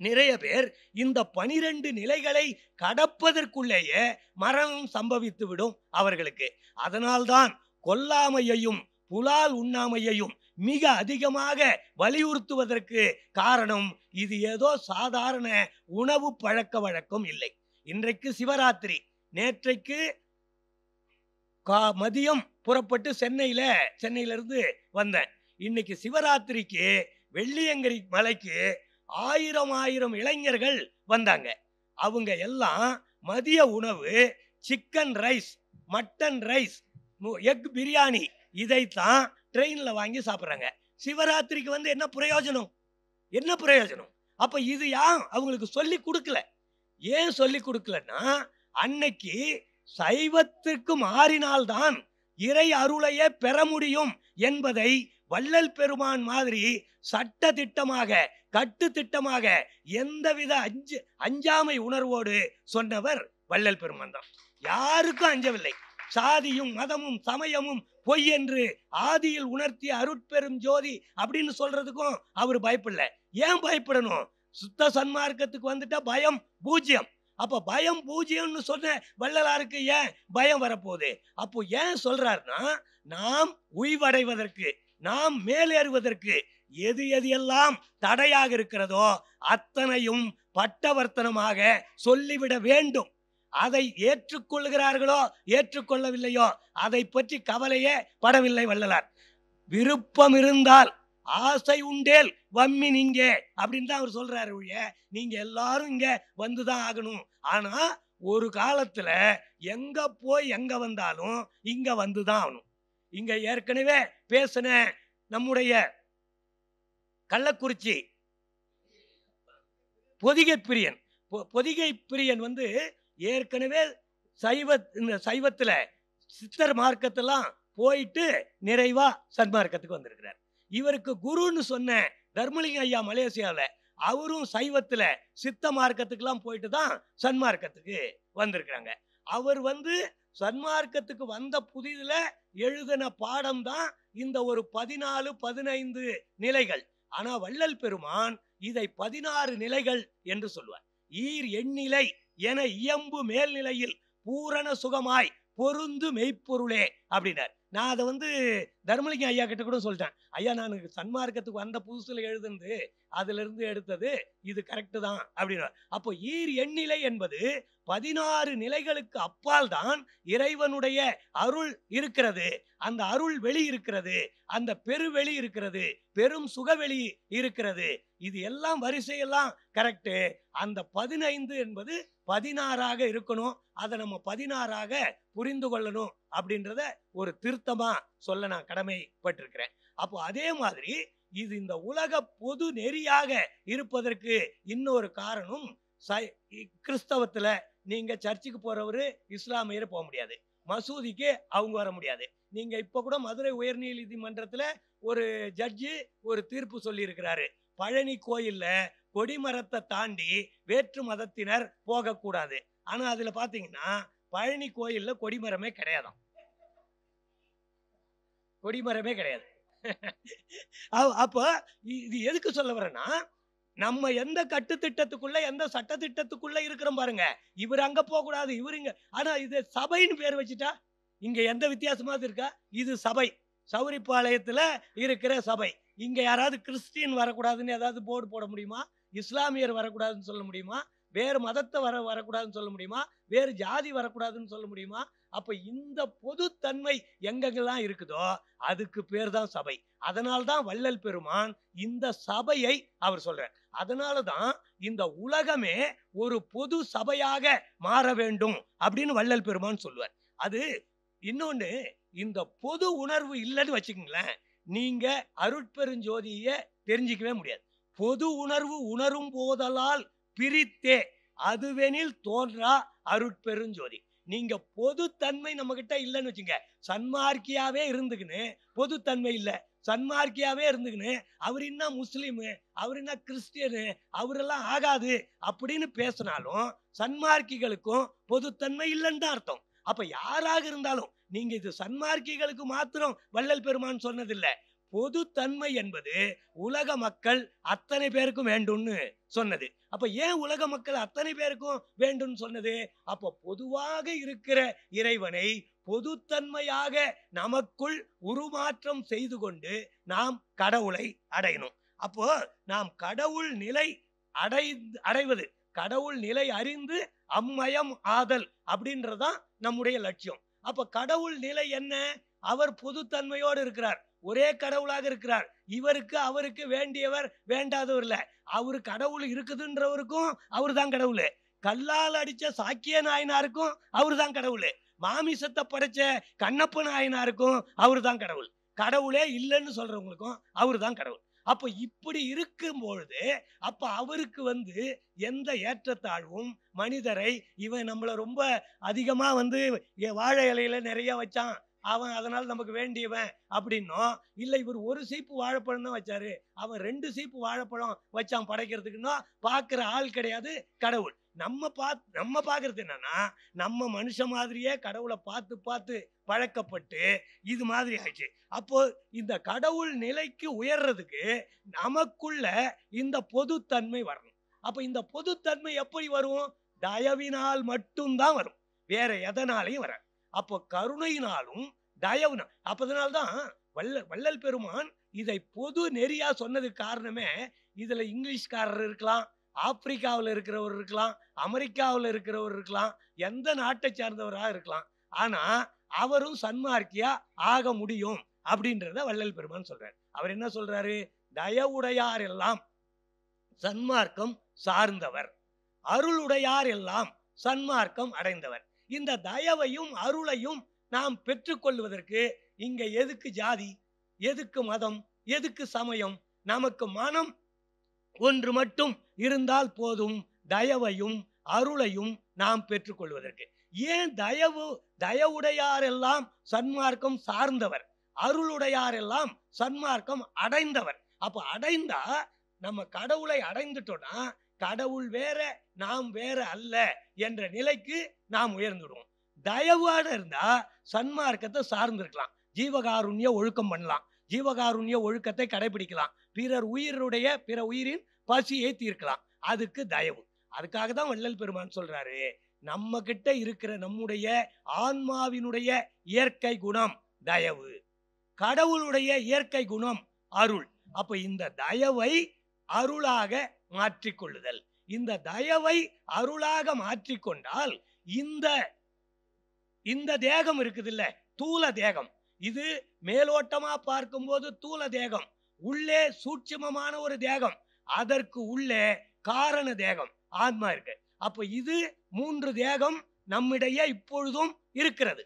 நிறைய பேர் இந்த பனிரெண்டு நிலைகளை கடப்பதற்குள்ளேயே மரணம் சம்பவித்து விடும் அவர்களுக்கு அதனால்தான் கொல்லாமையையும் புலால் உண்ணாமையையும் மிக அதிகமாக வலியுறுத்துவதற்கு காரணம் இது ஏதோ சாதாரண உணவு பழக்க வழக்கம் இல்லை இன்றைக்கு சிவராத்திரி நேற்றைக்கு கா மதியம் புறப்பட்டு சென்னையில சென்னையிலிருந்து வந்தேன் இன்னைக்கு சிவராத்திரிக்கு வெள்ளியங்கரி மலைக்கு ஆயிரம் ஆயிரம் இளைஞர்கள் வந்தாங்க அவங்க எல்லாம் மதிய உணவு chicken rice mutton rice egg biryani இதைத்தான் ட்ரெயினில் வாங்கி சாப்பிட்றாங்க சிவராத்திரிக்கு வந்து என்ன பிரயோஜனம் என்ன பிரயோஜனம் அப்போ இது யான் அவங்களுக்கு சொல்லி கொடுக்கல ஏன் சொல்லி கொடுக்கலன்னா அன்னைக்கு சைவத்துக்கு மாறினால்தான் இறை அருளையே பெற முடியும் என்பதை வள்ளல் பெருமான் மாதிரி சட்ட திட்டமாக கட்டு திட்டமாக எந்தவித அஞ்சு அஞ்சாமை உணர்வோடு சொன்னவர் வள்ளல் பெருமான் தான் யாருக்கும் அஞ்சவில்லை சாதியும் மதமும் சமயமும் பொய் என்று ஆதியில் உணர்த்திய அருட்பெரும் ஜோதி அப்படின்னு சொல்றதுக்கும் அவர் பயப்படல ஏன் பயப்படணும் சுத்த சன்மார்க்கத்துக்கு வந்துட்டா பயம் பூஜ்யம் அப்போ பயம் பூஜ்யம்னு சொன்ன வள்ளலாருக்கு ஏன் பயம் வரப்போகுது அப்போ ஏன் சொல்றாருன்னா நாம் உய்வடைவதற்கு நாம் மேலேறுவதற்கு எது எது எல்லாம் தடையாக இருக்கிறதோ அத்தனையும் பட்டவர்த்தனமாக சொல்லிவிட வேண்டும் அதை ஏற்றுக்கொள்கிறார்களோ ஏற்றுக்கொள்ளவில்லையோ அதை பற்றி கவலையே படவில்லை வள்ளலார் விருப்பம் இருந்தால் ஆசை உண்டேல் வம்மி நீங்க அப்படின்னு தான் அவர் சொல்றாரு ஒழிய நீங்க எல்லாரும் இங்க வந்துதான் ஆகணும் ஆனா ஒரு காலத்துல எங்க போய் எங்க வந்தாலும் இங்க வந்துதான் ஆகணும் இங்க ஏற்கனவே பேசின நம்முடைய கள்ளக்குறிச்சி பொதிகை பிரியன் பொதிகை பிரியன் வந்து ஏற்கனவே சைவ சைவத்தில் சித்தர் மார்க்கத்தெல்லாம் போயிட்டு நிறைவா சன்மார்க்கத்துக்கு வந்திருக்கிறார் இவருக்கு குருன்னு சொன்ன தர்மலிங்க ஐயா மலேசியாவில் அவரும் சைவத்தில் சித்த மார்க்கத்துக்கெல்லாம் போயிட்டு தான் சன்மார்க்கத்துக்கு வந்திருக்கிறாங்க அவர் வந்து சன்மார்க்கத்துக்கு வந்த புதிதில் எழுதின பாடம் தான் இந்த ஒரு பதினாலு பதினைந்து நிலைகள் ஆனால் வள்ளல் பெருமான் இதை பதினாறு நிலைகள் என்று சொல்லுவார் ஈர் எண்ணிலை என இயம்பு மேல்நிலையில் பூரண சுகமாய் பொருந்து மெய்ப்பொருளே அப்படின்னார் நான் அதை வந்து தர்மலிங்கம் ஐயா கிட்ட கூட சொல்லிட்டேன் ஐயா நான் சன்மார்க்கத்துக்கு வந்த புதுசில் எழுதுனது அதிலிருந்து எடுத்தது இது கரெக்டு தான் அப்படின்னா அப்போ ஈர் எண்ணிலை என்பது பதினாறு நிலைகளுக்கு அப்பால் தான் இறைவனுடைய அருள் இருக்கிறது அந்த அருள் வெளி இருக்கிறது அந்த பெருவெளி இருக்கிறது பெரும் சுகவெளி இருக்கிறது இது எல்லாம் வரிசையெல்லாம் கரெக்டு அந்த பதினைந்து என்பது பதினாறாக இருக்கணும் அதை நம்ம பதினாறாக புரிந்து கொள்ளணும் அப்படின்றத ஒரு திருத்தமாக சொல்ல நான் கடமைப்பட்டிருக்கிறேன் அப்போ அதே மாதிரி இது இந்த உலக பொது நெறியாக இருப்பதற்கு இன்னொரு காரணம் கிறிஸ்தவத்தில் நீங்கள் சர்ச்சுக்கு போகிறவர் இஸ்லாமியர் போக முடியாது மசூதிக்கு அவங்க வர முடியாது நீங்கள் இப்போ கூட மதுரை உயர்நீதிமன்றத்தில் ஒரு ஜட்ஜு ஒரு தீர்ப்பு சொல்லியிருக்கிறாரு பழனி கோயிலில் கொடிமரத்தை தாண்டி வேற்று மதத்தினர் போகக்கூடாது ஆனால் அதில் பார்த்தீங்கன்னா பழனி கோயிலில் கொடிமரமே கிடையாது கொடிமரமே கிடையாது அப்போ இது எதுக்கு சொல்ல வரேன்னா நம்ம எந்த கட்டுத்திட்டத்துக்குள்ள எந்த சட்டத்திட்டத்துக்குள்ள இருக்கிறோம் பாருங்க இவர் அங்க கூடாது இவர் இங்க ஆனா இது சபைன்னு பேர் வச்சுட்டா இங்க எந்த வித்தியாசமா இருக்கா இது சபை சௌரிப்பாளையத்துல இருக்கிற சபை இங்க யாராவது கிறிஸ்டின் வரக்கூடாதுன்னு ஏதாவது போர்டு போட முடியுமா இஸ்லாமியர் வரக்கூடாதுன்னு சொல்ல முடியுமா வேறு மதத்தை வர வரக்கூடாதுன்னு சொல்ல முடியுமா வேறு ஜாதி வரக்கூடாதுன்னு சொல்ல முடியுமா அப்போ இந்த பொதுத்தன்மை எங்கெங்கெல்லாம் இருக்குதோ அதுக்கு பேர் தான் சபை தான் வள்ளல் பெருமான் இந்த சபையை அவர் சொல்றார் அதனால தான் இந்த உலகமே ஒரு பொது சபையாக மாற வேண்டும் அப்படின்னு வள்ளல் பெருமான் சொல்லுவார் அது இன்னொன்று இந்த பொது உணர்வு இல்லைன்னு வச்சுக்கோங்களேன் நீங்கள் அருட்பெருஞ்சோதியை தெரிஞ்சிக்கவே முடியாது பொது உணர்வு உணரும் போதலால் பிரித்தே அதுவெனில் தோன்றா அருட்பெருஞ்சோதி நீங்க பொதுத்தன்மை நம்ம கிட்ட இல்லைன்னு வச்சுங்க சன்மார்க்கியாவே இருந்துக்குன்னு பொதுத்தன்மை இல்லை சன்மார்க்கியாவே இருந்துக்குன்னு அவர் என்ன முஸ்லீமு அவர் என்ன கிறிஸ்டியனு அவரெல்லாம் ஆகாது அப்படின்னு பேசினாலும் சன்மார்க்கிகளுக்கும் பொதுத்தன்மை இல்லைன்னு தான் அர்த்தம் அப்ப யாராக இருந்தாலும் நீங்க இது சன்மார்க்கிகளுக்கு மாத்திரம் வள்ளல் பெருமான் சொன்னதில்லை பொது தன்மை என்பது உலக மக்கள் அத்தனை பேருக்கும் வேண்டும்னு சொன்னது அப்ப ஏன் உலக மக்கள் அத்தனை பேருக்கும் வேண்டும்னு சொன்னது அப்ப பொதுவாக இருக்கிற இறைவனை பொதுத்தன்மையாக நமக்குள் உருமாற்றம் செய்து கொண்டு நாம் கடவுளை அடையணும் அப்போ நாம் கடவுள் நிலை அடை அடைவது கடவுள் நிலை அறிந்து அம்மயம் ஆதல் அப்படின்றதான் நம்முடைய லட்சியம் அப்ப கடவுள் நிலை என்ன அவர் பொதுத்தன்மையோடு இருக்கிறார் ஒரே கடவுளாக இருக்கிறார் இவருக்கு அவருக்கு வேண்டியவர் வேண்டாதவர் இல்லை அவரு கடவுள் இருக்குதுன்றவருக்கும் அவர் தான் கடவுள் கல்லால் அடித்த சாக்கிய நாயனாருக்கும் அவர் தான் கடவுள் மாமிசத்தை படைச்ச கண்ணப்ப நாயனாருக்கும் அவர் தான் கடவுள் கடவுளே இல்லைன்னு சொல்றவங்களுக்கும் அவர் தான் கடவுள் அப்போ இப்படி இருக்கும் பொழுது அப்போ அவருக்கு வந்து எந்த ஏற்றத்தாழ்வும் மனிதரை இவன் நம்மளை ரொம்ப அதிகமாக வந்து வாழை இலையில நிறைய வச்சான் அவன் அதனால் நமக்கு வேண்டியவன் அப்படின்னும் இல்லை இவர் ஒரு சீப்பு வாழைப்பழம் தான் வச்சாரு அவன் ரெண்டு சீப்பு வாழைப்பழம் வச்சான் படைக்கிறதுக்குன்னா பார்க்குற ஆள் கிடையாது கடவுள் நம்ம பா நம்ம பார்க்கறது என்னன்னா நம்ம மனுஷ மாதிரியே கடவுளை பார்த்து பார்த்து பழக்கப்பட்டு இது மாதிரி ஆயிடுச்சு அப்போ இந்த கடவுள் நிலைக்கு உயர்றதுக்கு நமக்குள்ள இந்த பொதுத்தன்மை வரணும் அப்போ இந்த பொதுத்தன்மை எப்படி வரும் தயவினால் மட்டும்தான் வரும் வேற எதனாலையும் வராது அப்போ கருணையினாலும் தயவுனா அப்பதனால்தான் வல்ல வள்ளல் பெருமான் இதை பொது நெறியா சொன்னதுக்கு காரணமே இதுல இங்கிலீஷ்காரர் இருக்கலாம் ஆப்பிரிக்காவில் இருக்கிறவர் இருக்கலாம் அமெரிக்காவில் இருக்கிறவர் இருக்கலாம் எந்த நாட்டை சார்ந்தவராக இருக்கலாம் ஆனா அவரும் சன்மார்க்கியா ஆக முடியும் அப்படின்றத வள்ளல் பெருமான் சொல்றாரு அவர் என்ன சொல்றாரு தயவுடையார் எல்லாம் சன்மார்க்கம் சார்ந்தவர் அருளுடையார் எல்லாம் சன்மார்க்கம் அடைந்தவர் இந்த தயவையும் அருளையும் நாம் பெற்றுக்கொள்வதற்கு இங்க எதுக்கு ஜாதி எதுக்கு மதம் எதுக்கு சமயம் நமக்கு மனம் ஒன்று மட்டும் இருந்தால் போதும் தயவையும் அருளையும் நாம் பெற்றுக்கொள்வதற்கு ஏன் தயவு தயவுடையாரெல்லாம் சன்மார்க்கம் சார்ந்தவர் அருளுடையாரெல்லாம் சன்மார்க்கம் அடைந்தவர் அப்ப அடைந்தா நம்ம கடவுளை அடைந்துட்டோம்னா கடவுள் வேற நாம் வேற அல்ல என்ற நிலைக்கு நாம் உயர்ந்துடுவோம் தயவான இருந்தா சன்மார்க்கத்தை சார்ந்திருக்கலாம் ஜீவகாருண்ய ஒழுக்கம் பண்ணலாம் ஜீவகாருண்ய ஒழுக்கத்தை கடைபிடிக்கலாம் பிறர் உயிருடைய பிற உயிரின் பசியை தீர்க்கலாம் அதுக்கு தயவு அதுக்காக தான் வள்ளல் பெருமான் சொல்றாரு நம்ம கிட்ட இருக்கிற நம்முடைய ஆன்மாவினுடைய இயற்கை குணம் தயவு கடவுளுடைய இயற்கை குணம் அருள் அப்ப இந்த தயவை அருளாக மாற்றிக்கொள்ளுதல் இந்த தயவை அருளாக மாற்றிக்கொண்டால் இந்த இந்த தேகம் இருக்குது இல்ல தூல தேகம் இது மேலோட்டமா பார்க்கும்போது தூல தேகம் உள்ளே சூட்சமமான ஒரு தேகம் அதற்கு உள்ளே காரண தேகம் ஆத்மா இருக்கு அப்ப இது மூன்று தேகம் நம்மிடையே இப்பொழுதும் இருக்கிறது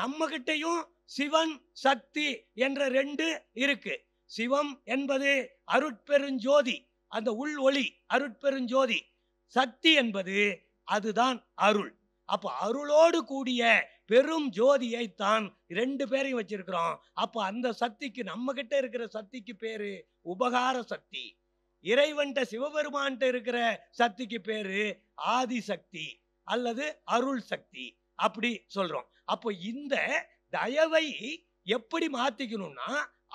நம்ம கிட்டையும் சிவன் சக்தி என்ற ரெண்டு இருக்கு சிவம் என்பது அருட்பெருஞ்சோதி அந்த உள் ஒளி அருட்பெருஞ்சோதி சக்தி என்பது அதுதான் அருள் அப்போ அருளோடு கூடிய பெரும் ஜோதியை தான் ரெண்டு பேரையும் வச்சிருக்கிறோம் அப்போ அந்த சக்திக்கு நம்ம கிட்ட இருக்கிற சக்திக்கு பேரு உபகார சக்தி இறைவன்ட்ட சிவபெருமான்கிட்ட இருக்கிற சக்திக்கு பேரு ஆதி சக்தி அல்லது அருள் சக்தி அப்படி சொல்றோம் அப்போ இந்த தயவை எப்படி மாத்திக்கணும்னா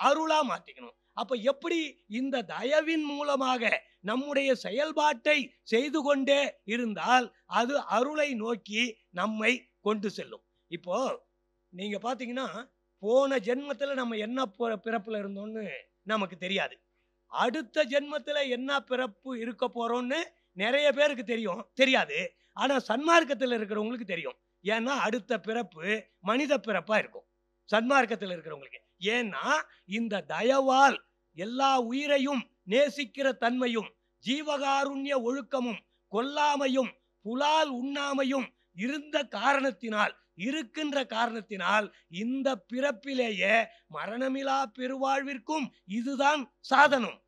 அருளா மாத்திக்கணும் அப்போ எப்படி இந்த தயவின் மூலமாக நம்முடைய செயல்பாட்டை செய்து கொண்டே இருந்தால் அது அருளை நோக்கி நம்மை கொண்டு செல்லும் இப்போ நீங்க பாத்தீங்கன்னா போன ஜென்மத்துல நம்ம என்ன பிறப்புல இருந்தோம்னு நமக்கு தெரியாது அடுத்த ஜென்மத்துல என்ன பிறப்பு இருக்க போறோம்னு நிறைய பேருக்கு தெரியும் தெரியாது ஆனா சன்மார்க்கத்தில் இருக்கிறவங்களுக்கு தெரியும் ஏன்னா அடுத்த பிறப்பு மனித பிறப்பா இருக்கும் சன்மார்க்கத்தில் இருக்கிறவங்களுக்கு ஏன்னா இந்த தயவால் எல்லா உயிரையும் நேசிக்கிற தன்மையும் ஜீவகாருண்ய ஒழுக்கமும் கொல்லாமையும் புலால் உண்ணாமையும் இருந்த காரணத்தினால் இருக்கின்ற காரணத்தினால் இந்த பிறப்பிலேயே மரணமிலா பெருவாழ்விற்கும் இதுதான் சாதனம்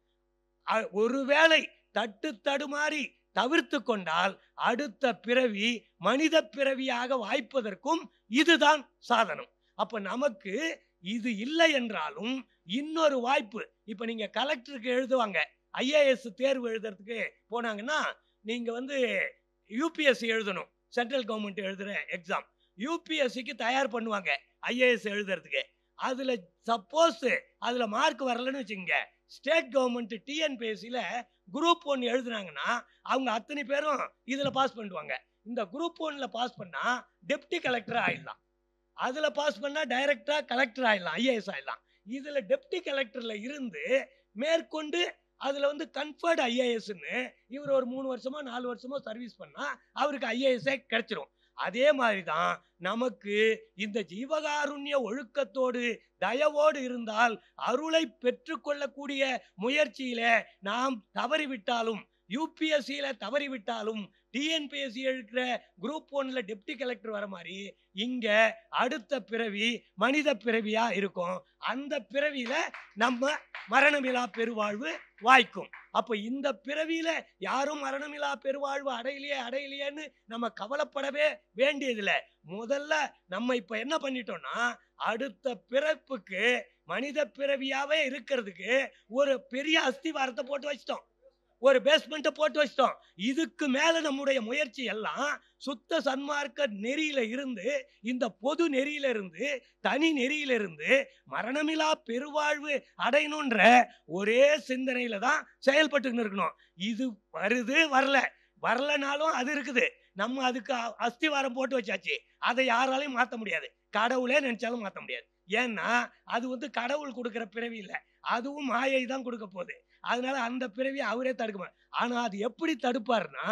ஒருவேளை தட்டு தடுமாறி தவிர்த்து கொண்டால் அடுத்த பிறவி மனித பிறவியாக வாய்ப்பதற்கும் இதுதான் சாதனம் அப்ப நமக்கு இது இல்லை என்றாலும் இன்னொரு வாய்ப்பு இப்போ நீங்கள் கலெக்டருக்கு எழுதுவாங்க ஐஏஎஸ் தேர்வு எழுதுறதுக்கு போனாங்கன்னா நீங்கள் வந்து யூபிஎஸ்சி எழுதணும் சென்ட்ரல் கவர்மெண்ட் எழுதுகிற எக்ஸாம் யூபிஎஸ்சிக்கு தயார் பண்ணுவாங்க ஐஏஎஸ் எழுதுறதுக்கு அதில் சப்போஸ் அதில் மார்க் வரலன்னு வச்சுங்க ஸ்டேட் கவர்மெண்ட் டிஎன்பிஎஸ்சியில் குரூப் ஒன் எழுதுனாங்கன்னா அவங்க அத்தனை பேரும் இதில் பாஸ் பண்ணுவாங்க இந்த குரூப் ஒன்னில் பாஸ் பண்ணால் டெப்டி கலெக்டராக ஆயிடலாம் அதில் பாஸ் பண்ணால் டைரெக்டாக கலெக்டர் ஆகிடலாம் ஐஏஎஸ் ஆகிடலாம் இதில் டெப்டி கலெக்டரில் இருந்து மேற்கொண்டு அதில் வந்து கன்ஃபர்ட் ஐஏஎஸ்ன்னு இவர் ஒரு மூணு வருஷமோ நாலு வருஷமோ சர்வீஸ் பண்ணால் அவருக்கு ஐஏஎஸ்ஸே கிடச்சிரும் அதே மாதிரி தான் நமக்கு இந்த ஜீவகாருண்ய ஒழுக்கத்தோடு தயவோடு இருந்தால் அருளை பெற்றுக்கொள்ளக்கூடிய முயற்சியில நாம் தவறிவிட்டாலும் யூபிஎஸ்சியில் தவறிவிட்டாலும் டிஎன்பிஎஸ்சி எழுக்கிற குரூப் ஒன்ல டெப்டி கலெக்டர் வர மாதிரி இங்க அடுத்த பிறவி மனித பிறவியா இருக்கும் அந்த பிறவியில நம்ம மரணமிலா பெருவாழ்வு வாய்க்கும் அப்போ இந்த பிறவியில யாரும் மரணமிலா பெருவாழ்வு அடையிலையே அடையிலையேன்னு நம்ம கவலைப்படவே வேண்டியதில்லை முதல்ல நம்ம இப்போ என்ன பண்ணிட்டோம்னா அடுத்த பிறப்புக்கு மனித பிறவியாவே இருக்கிறதுக்கு ஒரு பெரிய அஸ்திவாரத்தை போட்டு வச்சிட்டோம் ஒரு பேஸ்மெண்ட்டை போட்டு வச்சிட்டோம் இதுக்கு மேலே நம்முடைய முயற்சி எல்லாம் சுத்த சன்மார்க்க நெறியில இருந்து இந்த பொது நெறியில இருந்து தனி நெறியில இருந்து மரணமிலா பெருவாழ்வு அடையணுன்ற ஒரே சிந்தனையில தான் செயல்பட்டு இருக்கணும் இது வருது வரல வரலனாலும் அது இருக்குது நம்ம அதுக்கு அஸ்திவாரம் போட்டு வச்சாச்சு அதை யாராலையும் மாற்ற முடியாது கடவுளே நினைச்சாலும் மாற்ற முடியாது ஏன்னா அது வந்து கடவுள் கொடுக்குற பிறவி இல்லை அதுவும் மாயை தான் கொடுக்க போகுது அதனால அந்த பிறவியை அவரே தடுக்குமா ஆனால் அது எப்படி தடுப்பார்னா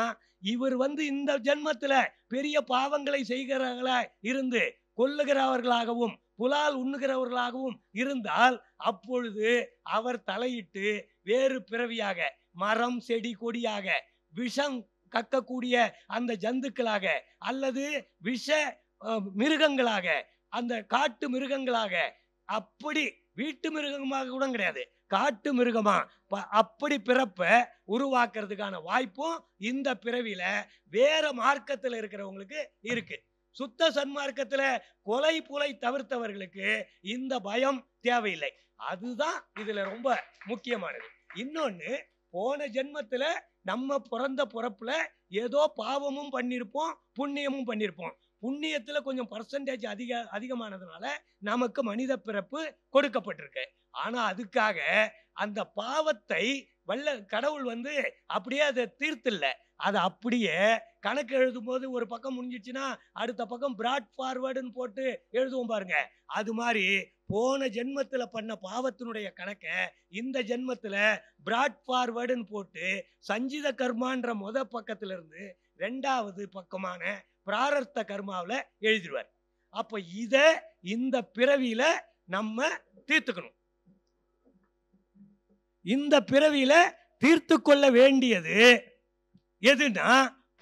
இவர் வந்து இந்த ஜென்மத்தில் பெரிய பாவங்களை செய்கிறவர்களா இருந்து கொல்லுகிறவர்களாகவும் புலால் உண்ணுகிறவர்களாகவும் இருந்தால் அப்பொழுது அவர் தலையிட்டு வேறு பிறவியாக மரம் செடி கொடியாக விஷம் கக்கக்கூடிய அந்த ஜந்துக்களாக அல்லது விஷ மிருகங்களாக அந்த காட்டு மிருகங்களாக அப்படி வீட்டு மிருகமாக கூட கிடையாது காட்டு மிருகமா அப்படி பிறப்ப உருவாக்குறதுக்கான வாய்ப்பும் இந்த பிறவியில வேற மார்க்கத்தில் இருக்கிறவங்களுக்கு இருக்கு சுத்த சன்மார்க்கத்தில் கொலை புலை தவிர்த்தவர்களுக்கு இந்த பயம் தேவையில்லை அதுதான் இதுல ரொம்ப முக்கியமானது இன்னொன்று போன ஜென்மத்தில் நம்ம பிறந்த பிறப்புல ஏதோ பாவமும் பண்ணியிருப்போம் புண்ணியமும் பண்ணியிருப்போம் புண்ணியத்தில் கொஞ்சம் பர்சன்டேஜ் அதிக அதிகமானதுனால நமக்கு மனித பிறப்பு கொடுக்கப்பட்டிருக்கு ஆனால் அதுக்காக அந்த பாவத்தை வல்ல கடவுள் வந்து அப்படியே அதை தீர்த்தில்லை அதை அப்படியே கணக்கு எழுதும் போது ஒரு பக்கம் முடிஞ்சிச்சுன்னா அடுத்த பக்கம் பிராட் ஃபார்வேர்டுன்னு போட்டு எழுதுவோம் பாருங்க அது மாதிரி போன ஜென்மத்தில் பண்ண பாவத்தினுடைய கணக்கை இந்த ஜென்மத்தில் பிராட் ஃபார்வேர்டுன்னு போட்டு சஞ்சித கர்மான்ற முத பக்கத்திலிருந்து ரெண்டாவது பக்கமான பிராரத்த கர்மாவில் எழுதிடுவார் அப்போ இதை இந்த பிறவியில் நம்ம தீர்த்துக்கணும் இந்த பிறவியில தீர்த்து கொள்ள வேண்டியது எதுனா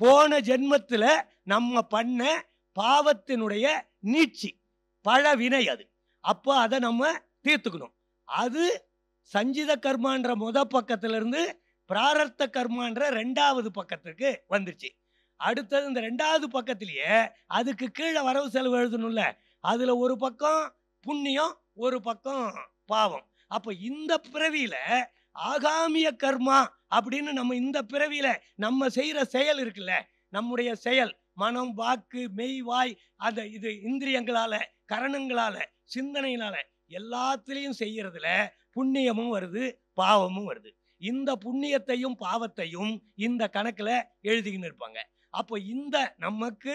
போன ஜென்மத்தில் நம்ம பண்ண பாவத்தினுடைய நீட்சி பழவினை அது அப்போ அதை நம்ம தீர்த்துக்கணும் அது சஞ்சித கர்மான்ற முத பக்கத்திலிருந்து பிராரத்த கர்மான்ற ரெண்டாவது பக்கத்துக்கு வந்துருச்சு அடுத்தது இந்த ரெண்டாவது பக்கத்திலேயே அதுக்கு கீழே வரவு செலவு எழுதணும்ல அதில் ஒரு பக்கம் புண்ணியம் ஒரு பக்கம் பாவம் அப்போ இந்த பிறவியில் ஆகாமிய கர்மா அப்படின்னு நம்ம இந்த பிறவியில் நம்ம செய்கிற செயல் இருக்குல்ல நம்முடைய செயல் மனம் வாக்கு மெய் வாய் அந்த இது இந்திரியங்களால் கரணங்களால் சிந்தனையினால் எல்லாத்துலேயும் செய்கிறதுல புண்ணியமும் வருது பாவமும் வருது இந்த புண்ணியத்தையும் பாவத்தையும் இந்த கணக்கில் எழுதிக்கின்னு இருப்பாங்க அப்போ இந்த நமக்கு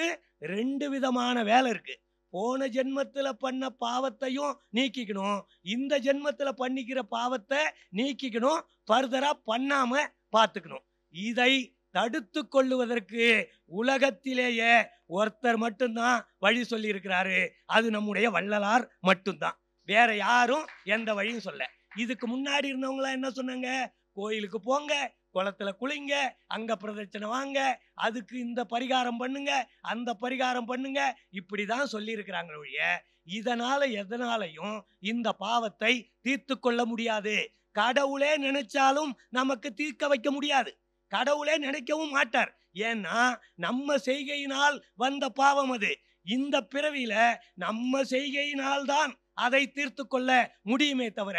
ரெண்டு விதமான வேலை இருக்குது போன ஜென்மத்தில் பண்ண பாவத்தையும் நீக்கிக்கணும் இந்த ஜென்மத்தில் பண்ணிக்கிற பாவத்தை நீக்கிக்கணும் ஃபர்தராக பண்ணாமல் பார்த்துக்கணும் இதை தடுத்து கொள்ளுவதற்கு உலகத்திலேயே ஒருத்தர் மட்டும்தான் வழி சொல்லியிருக்கிறாரு அது நம்முடைய வள்ளலார் மட்டும்தான் வேற யாரும் எந்த வழியும் சொல்ல இதுக்கு முன்னாடி இருந்தவங்களாம் என்ன சொன்னாங்க கோயிலுக்கு போங்க குளத்தில் குளிங்க அங்கே பிரதட்சணை வாங்க அதுக்கு இந்த பரிகாரம் பண்ணுங்க அந்த பரிகாரம் பண்ணுங்க இப்படி தான் சொல்லியிருக்கிறாங்க ஒழிய இதனால் எதனாலையும் இந்த பாவத்தை தீர்த்து கொள்ள முடியாது கடவுளே நினைச்சாலும் நமக்கு தீர்க்க வைக்க முடியாது கடவுளே நினைக்கவும் மாட்டார் ஏன்னா நம்ம செய்கையினால் வந்த பாவம் அது இந்த பிறவியில நம்ம செய்கையினால் தான் அதை தீர்த்து கொள்ள முடியுமே தவிர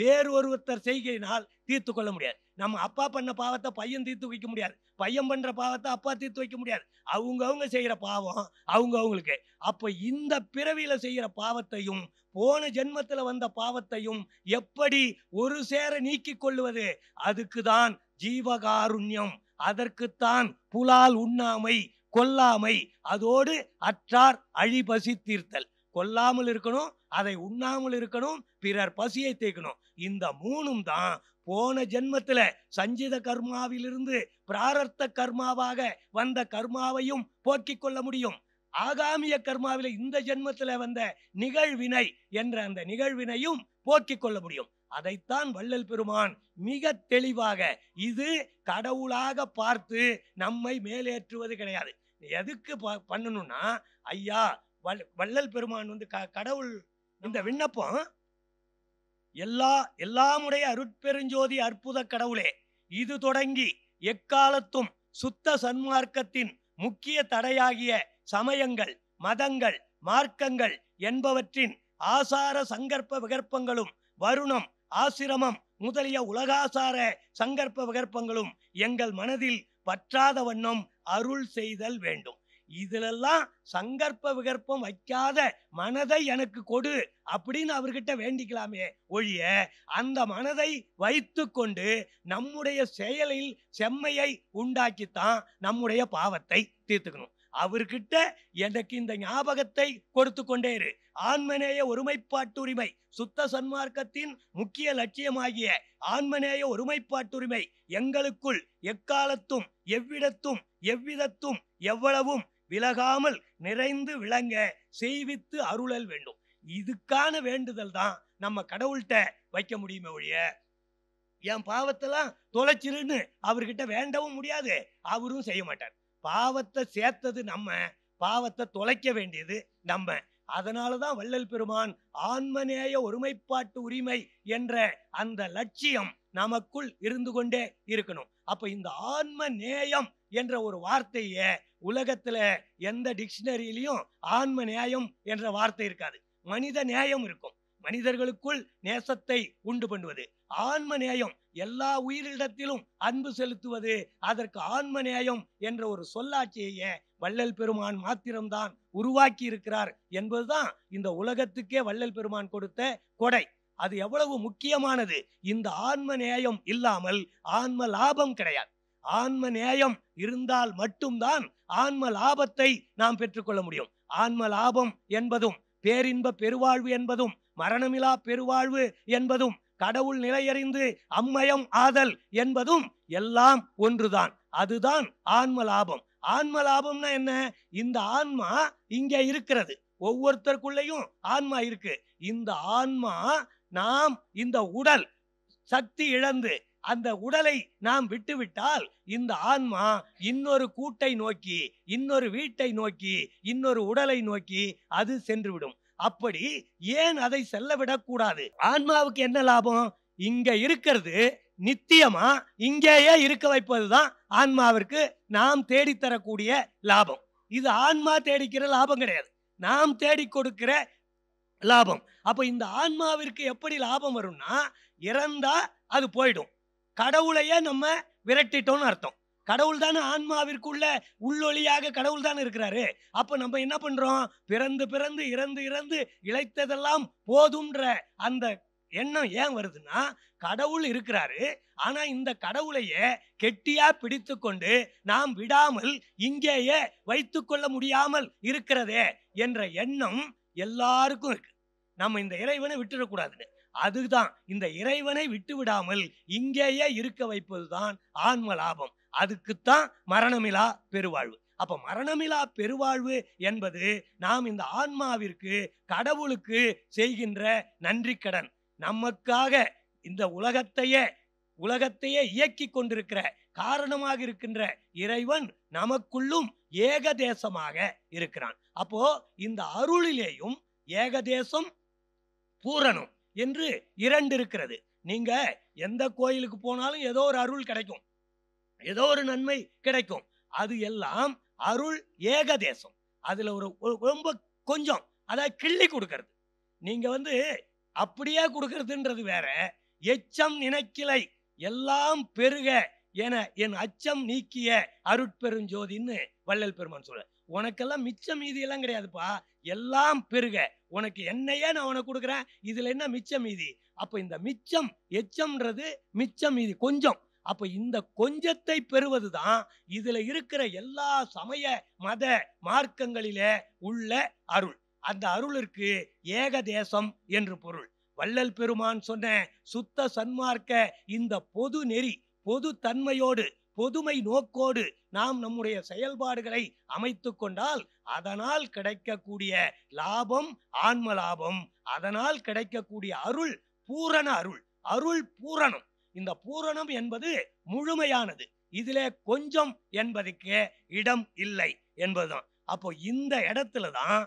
வேறு ஒருத்தர் செய்கையினால் தீர்த்து கொள்ள முடியாது நம்ம அப்பா பண்ண பாவத்தை பையன் தீர்த்து வைக்க முடியாது பையன் பண்ணுற பாவத்தை அப்பா தீர்த்து வைக்க முடியாது அவங்கவுங்க செய்கிற பாவம் அவங்க அவங்களுக்கு அப்போ இந்த பிறவியில் செய்கிற பாவத்தையும் போன ஜென்மத்தில் வந்த பாவத்தையும் எப்படி ஒரு சேர நீக்கி கொள்வது அதுக்கு தான் ஜீவகாருண்யம் அதற்குத்தான் புலால் உண்ணாமை கொல்லாமை அதோடு அற்றார் அழிபசி தீர்த்தல் கொல்லாமல் இருக்கணும் அதை உண்ணாமல் இருக்கணும் பிறர் பசியை தேக்கணும் இந்த மூணும் தான் போன ஜென்மத்தில் சஞ்சித கர்மாவிலிருந்து பிராரத்த கர்மாவாக வந்த கர்மாவையும் போக்கிக் கொள்ள முடியும் ஆகாமிய கர்மாவில் இந்த ஜென்மத்தில் வந்த நிகழ்வினை என்ற அந்த நிகழ்வினையும் போக்கிக் கொள்ள முடியும் அதைத்தான் வள்ளல் பெருமான் மிக தெளிவாக இது கடவுளாக பார்த்து நம்மை மேலேற்றுவது கிடையாது எதுக்கு பண்ணணும்னா ஐயா வல் வள்ளல் பெருமான் வந்து க கடவுள் இந்த விண்ணப்பம் எல்லா எல்லாமுடைய அருட்பெருஞ்சோதி அற்புத கடவுளே இது தொடங்கி எக்காலத்தும் சுத்த சன்மார்க்கத்தின் முக்கிய தடையாகிய சமயங்கள் மதங்கள் மார்க்கங்கள் என்பவற்றின் ஆசார சங்கற்ப விகற்பங்களும் வருணம் ஆசிரமம் முதலிய உலகாசார சங்கற்ப விகற்பங்களும் எங்கள் மனதில் பற்றாத வண்ணம் அருள் செய்தல் வேண்டும் இதிலெல்லாம் சங்கற்ப விகற்பம் வைக்காத மனதை எனக்கு கொடு அப்படின்னு அவர்கிட்ட வேண்டிக்கலாமே ஒழிய அந்த மனதை வைத்து கொண்டு நம்முடைய செயலில் செம்மையை உண்டாக்கித்தான் நம்முடைய பாவத்தை தீர்த்துக்கணும் அவர்கிட்ட எனக்கு இந்த ஞாபகத்தை கொடுத்து கொண்டேரு ஆன்மநேய ஒருமைப்பாட்டுரிமை சுத்த சன்மார்க்கத்தின் முக்கிய லட்சியமாகிய ஆன்மநேய ஒருமைப்பாட்டுரிமை எங்களுக்குள் எக்காலத்தும் எவ்விடத்தும் எவ்விதத்தும் எவ்வளவும் விலகாமல் நிறைந்து விளங்க செய்வித்து அருளல் வேண்டும் இதுக்கான வேண்டுதல் தான் நம்ம கடவுள்கிட்ட வைக்க முடியுமே ஒழிய என் பாவத்தெல்லாம் தொலைச்சிருன்னு அவர்கிட்ட வேண்டவும் முடியாது அவரும் செய்ய மாட்டார் பாவத்தை சேர்த்தது நம்ம பாவத்தை தொலைக்க வேண்டியது நம்ம அதனால தான் வள்ளல் பெருமான் ஆன்மநேய ஒருமைப்பாட்டு உரிமை என்ற அந்த லட்சியம் நமக்குள் இருந்து கொண்டே இருக்கணும் அப்ப இந்த ஆன்ம நேயம் என்ற ஒரு வார்த்தையை உலகத்தில் எந்த டிக்ஷனரியிலையும் ஆன்ம நியாயம் என்ற வார்த்தை இருக்காது மனித நியாயம் இருக்கும் மனிதர்களுக்குள் நேசத்தை உண்டு பண்ணுவது ஆன்ம நேயம் எல்லா உயிரிடத்திலும் அன்பு செலுத்துவது அதற்கு ஆன்ம நேயம் என்ற ஒரு சொல்லாட்சியையே வள்ளல் பெருமான் மாத்திரம்தான் உருவாக்கி இருக்கிறார் என்பதுதான் இந்த உலகத்துக்கே வள்ளல் பெருமான் கொடுத்த கொடை அது எவ்வளவு முக்கியமானது இந்த ஆன்ம நேயம் இல்லாமல் ஆன்ம லாபம் கிடையாது ஆன்ம நேயம் இருந்தால் மட்டும்தான் ஆன்ம லாபத்தை நாம் பெற்றுக்கொள்ள முடியும் ஆன்ம லாபம் என்பதும் பேரின்ப பெருவாழ்வு என்பதும் மரணமிலா பெருவாழ்வு என்பதும் கடவுள் நிலையறிந்து அம்மயம் ஆதல் என்பதும் எல்லாம் ஒன்றுதான் அதுதான் ஆன்ம லாபம் ஆன்ம லாபம்னா என்ன இந்த ஆன்மா இங்க இருக்கிறது ஒவ்வொருத்தருக்குள்ளேயும் ஆன்மா இருக்கு இந்த ஆன்மா நாம் இந்த உடல் சக்தி இழந்து அந்த உடலை நாம் விட்டுவிட்டால் இந்த ஆன்மா இன்னொரு கூட்டை நோக்கி இன்னொரு வீட்டை நோக்கி இன்னொரு உடலை நோக்கி அது சென்றுவிடும் அப்படி ஏன் அதை செல்ல விடக்கூடாது ஆன்மாவுக்கு என்ன லாபம் இங்க இருக்கிறது நித்தியமா இங்கேயே இருக்க வைப்பதுதான் ஆன்மாவிற்கு நாம் தேடித்தரக்கூடிய லாபம் இது ஆன்மா தேடிக்கிற லாபம் கிடையாது நாம் தேடி கொடுக்கிற லாபம் அப்போ இந்த ஆன்மாவிற்கு எப்படி லாபம் வரும்னா இறந்தா அது போயிடும் கடவுளையே நம்ம விரட்டிட்டோம்னு அர்த்தம் கடவுள் தானே ஆன்மாவிற்குள்ள உள்ளொளியாக கடவுள் தானே இருக்கிறாரு அப்போ நம்ம என்ன பண்ணுறோம் பிறந்து பிறந்து இறந்து இறந்து இழைத்ததெல்லாம் போதுன்ற அந்த எண்ணம் ஏன் வருதுன்னா கடவுள் இருக்கிறாரு ஆனால் இந்த கடவுளையே கெட்டியா பிடித்து கொண்டு நாம் விடாமல் இங்கேயே வைத்து கொள்ள முடியாமல் இருக்கிறதே என்ற எண்ணம் எல்லாருக்கும் இருக்கு நம்ம இந்த இறைவனை விட்டுடக்கூடாதுன்னு அதுதான் இந்த இறைவனை விட்டு விடாமல் இங்கேயே இருக்க வைப்பது தான் ஆன்ம லாபம் அதுக்குத்தான் மரணமிலா பெருவாழ்வு அப்ப மரணமிலா பெருவாழ்வு என்பது நாம் இந்த ஆன்மாவிற்கு கடவுளுக்கு செய்கின்ற நன்றி கடன் நமக்காக இந்த உலகத்தையே உலகத்தையே இயக்கி கொண்டிருக்கிற காரணமாக இருக்கின்ற இறைவன் நமக்குள்ளும் ஏகதேசமாக இருக்கிறான் அப்போ இந்த அருளிலேயும் ஏகதேசம் பூரணம் என்று இரண்டு இருக்கிறது நீங்க எந்த கோயிலுக்கு போனாலும் ஏதோ ஒரு அருள் கிடைக்கும் ஏதோ ஒரு நன்மை கிடைக்கும் அது எல்லாம் அருள் ஏகதேசம் அதுல ஒரு ரொம்ப கொஞ்சம் அதாவது கிள்ளி கொடுக்கறது நீங்க வந்து அப்படியே கொடுக்கறதுன்றது வேற எச்சம் நினைக்கிளை எல்லாம் பெருக என என் அச்சம் நீக்கிய அருட்பெருஞ்சோதின்னு வள்ளல் பெருமான் சொல்ற உனக்கெல்லாம் மிச்சம் மீதி எல்லாம் கிடையாதுப்பா எல்லாம் பெருக உனக்கு என்னையே நான் உனக்கு கொடுக்குறேன் இதில் என்ன மிச்சம் மீதி அப்போ இந்த மிச்சம் எச்சம்ன்றது மிச்சம் மீதி கொஞ்சம் அப்போ இந்த கொஞ்சத்தை பெறுவது தான் இதில் இருக்கிற எல்லா சமய மத மார்க்கங்களிலே உள்ள அருள் அந்த அருளிற்கு ஏகதேசம் என்று பொருள் வள்ளல் பெருமான் சொன்ன சுத்த சன்மார்க்க இந்த பொது நெறி பொது தன்மையோடு பொதுமை நோக்கோடு நாம் நம்முடைய செயல்பாடுகளை அமைத்து கொண்டால் அதனால் கிடைக்கக்கூடிய லாபம் ஆன்ம லாபம் அதனால் கிடைக்கக்கூடிய அருள் பூரண அருள் அருள் பூரணம் இந்த பூரணம் என்பது முழுமையானது இதிலே கொஞ்சம் என்பதுக்கு இடம் இல்லை என்பதுதான் அப்போ இந்த இடத்துல தான்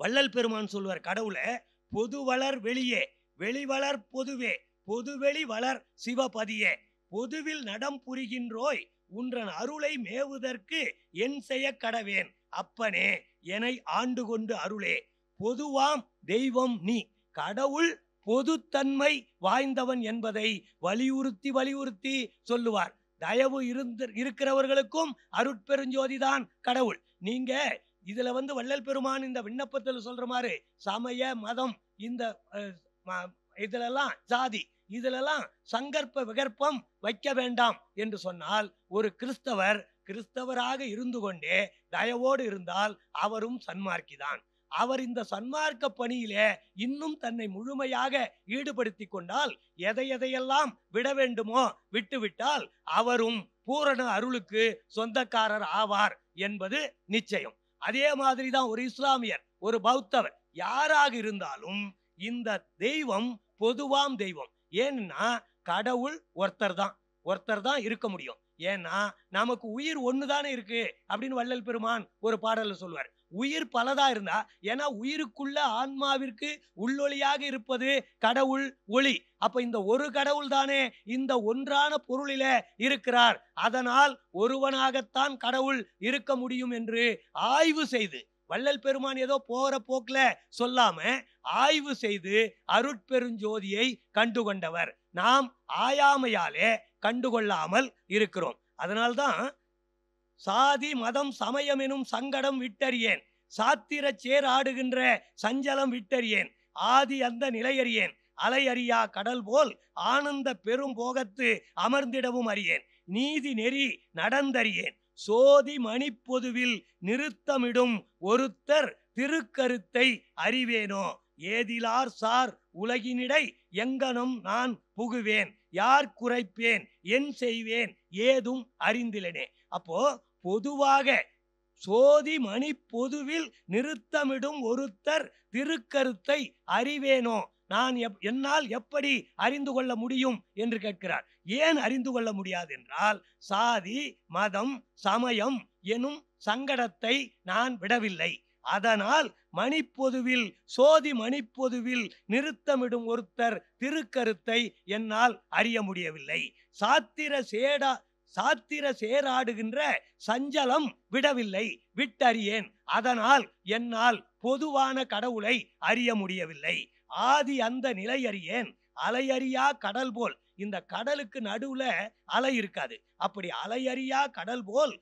வள்ளல் பெருமான் சொல்வார் கடவுளை பொது வளர் வெளியே வெளிவளர் பொதுவே பொதுவெளி வளர் சிவபதியே பொதுவில் நடம் புரிகின்றோய் உன்றன் அருளை மேவுதற்கு என் செய்ய கடவேன் அப்பனே என ஆண்டு கொண்டு அருளே பொதுவாம் தெய்வம் நீ கடவுள் பொதுத்தன்மை வாய்ந்தவன் என்பதை வலியுறுத்தி வலியுறுத்தி சொல்லுவார் தயவு இருந்து இருக்கிறவர்களுக்கும் அருட்பெருஞ்சோதிதான் கடவுள் நீங்க இதுல வந்து வள்ளல் பெருமான் இந்த விண்ணப்பத்தில் சொல்ற மாதிரி சமய மதம் இந்த இதுலெல்லாம் ஜாதி இதிலெல்லாம் சங்கற்ப விகற்பம் வைக்க வேண்டாம் என்று சொன்னால் ஒரு கிறிஸ்தவர் கிறிஸ்தவராக இருந்து கொண்டே தயவோடு இருந்தால் அவரும் சன்மார்க்கிதான் அவர் இந்த சன்மார்க்க பணியிலே இன்னும் தன்னை முழுமையாக ஈடுபடுத்தி கொண்டால் எதை எதையெல்லாம் விட வேண்டுமோ விட்டுவிட்டால் அவரும் பூரண அருளுக்கு சொந்தக்காரர் ஆவார் என்பது நிச்சயம் அதே மாதிரி தான் ஒரு இஸ்லாமியர் ஒரு பௌத்தவர் யாராக இருந்தாலும் இந்த தெய்வம் பொதுவாம் தெய்வம் ஏன்னா கடவுள் ஒருத்தர் தான் ஒருத்தர் தான் இருக்க முடியும் ஏன்னா நமக்கு உயிர் ஒன்று தானே இருக்கு அப்படின்னு வள்ளல் பெருமான் ஒரு பாடலில் சொல்லுவார் உயிர் பலதா இருந்தா ஏன்னா உயிருக்குள்ள ஆன்மாவிற்கு உள்ளொளியாக இருப்பது கடவுள் ஒளி அப்ப இந்த ஒரு கடவுள் தானே இந்த ஒன்றான பொருளில இருக்கிறார் அதனால் ஒருவனாகத்தான் கடவுள் இருக்க முடியும் என்று ஆய்வு செய்து வள்ளல் பெருமான் ஏதோ போகிற போக்கில் சொல்லாம ஆய்வு செய்து அருட்பெருஞ்சோதியை கண்டுகொண்டவர் நாம் ஆயாமையாலே கண்டுகொள்ளாமல் இருக்கிறோம் அதனால்தான் சாதி மதம் சமயம் எனும் சங்கடம் விட்டறியேன் சாத்திர சேர் ஆடுகின்ற சஞ்சலம் விட்டறியேன் ஆதி அந்த நிலையறியேன் அலையறியா கடல் போல் ஆனந்த பெரும் போகத்து அமர்ந்திடவும் அறியேன் நீதி நெறி நடந்தறியேன் சோதி மணிப்பொதுவில் நிறுத்தமிடும் ஒருத்தர் திருக்கருத்தை அறிவேனோ ஏதிலார் சார் உலகினிடை எங்கனும் நான் புகுவேன் யார் குறைப்பேன் என் செய்வேன் ஏதும் அறிந்திலனே அப்போ பொதுவாக சோதி மணி பொதுவில் நிறுத்தமிடும் ஒருத்தர் திருக்கருத்தை அறிவேனோ நான் எப் என்னால் எப்படி அறிந்து கொள்ள முடியும் என்று கேட்கிறார் ஏன் அறிந்து கொள்ள முடியாது என்றால் சாதி மதம் சமயம் எனும் சங்கடத்தை நான் விடவில்லை அதனால் மணிப்பொதுவில் சோதி மணிப்பொதுவில் நிறுத்தமிடும் ஒருத்தர் திருக்கருத்தை என்னால் அறிய முடியவில்லை சாத்திர சேடா சாத்திர சேராடுகின்ற சஞ்சலம் விடவில்லை விட்டறியேன் அதனால் என்னால் பொதுவான கடவுளை அறிய முடியவில்லை ஆதி அந்த நிலை அறியேன் அலையறியா கடல் போல் இந்த கடலுக்கு நடுவுல அலை இருக்காது அப்படி அலையறியா கடல் போல்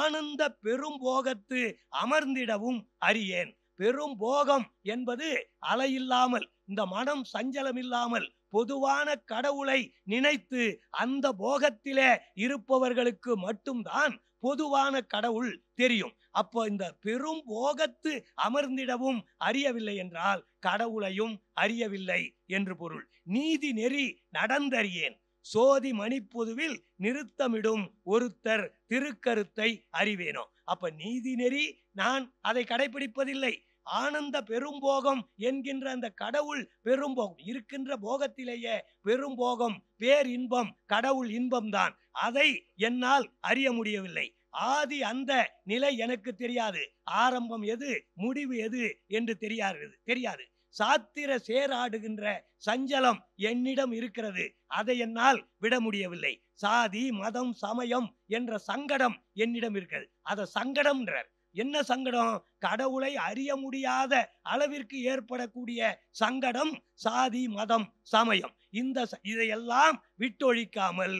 ஆனந்த பெரும் போகத்து அமர்ந்திடவும் அறியேன் பெரும் போகம் என்பது அலையில்லாமல் இந்த மனம் சஞ்சலம் இல்லாமல் பொதுவான கடவுளை நினைத்து அந்த போகத்திலே இருப்பவர்களுக்கு மட்டும்தான் பொதுவான கடவுள் தெரியும் அப்போ இந்த பெரும் போகத்து அமர்ந்திடவும் அறியவில்லை என்றால் கடவுளையும் அறியவில்லை என்று பொருள் நீதி நெறி நடந்தறியேன் சோதி மணிப்பொதுவில் நிறுத்தமிடும் ஒருத்தர் திருக்கருத்தை அறிவேனோ அப்ப நீதி நெறி நான் அதை கடைபிடிப்பதில்லை ஆனந்த பெரும்போகம் என்கின்ற அந்த கடவுள் பெரும்போகம் இருக்கின்ற போகத்திலேயே பெரும்போகம் பேர் இன்பம் கடவுள் இன்பம்தான் அதை என்னால் அறிய முடியவில்லை ஆதி அந்த நிலை எனக்கு தெரியாது ஆரம்பம் எது முடிவு எது என்று தெரியாது தெரியாது சாத்திர சேராடுகின்ற சஞ்சலம் என்னிடம் இருக்கிறது அதை என்னால் விட முடியவில்லை சாதி மதம் சமயம் என்ற சங்கடம் என்னிடம் இருக்கிறது அதை சங்கடம்ன்றார் என்ன சங்கடம் கடவுளை அறிய முடியாத அளவிற்கு ஏற்படக்கூடிய சங்கடம் சாதி மதம் சமயம் இந்த இதையெல்லாம் விட்டொழிக்காமல்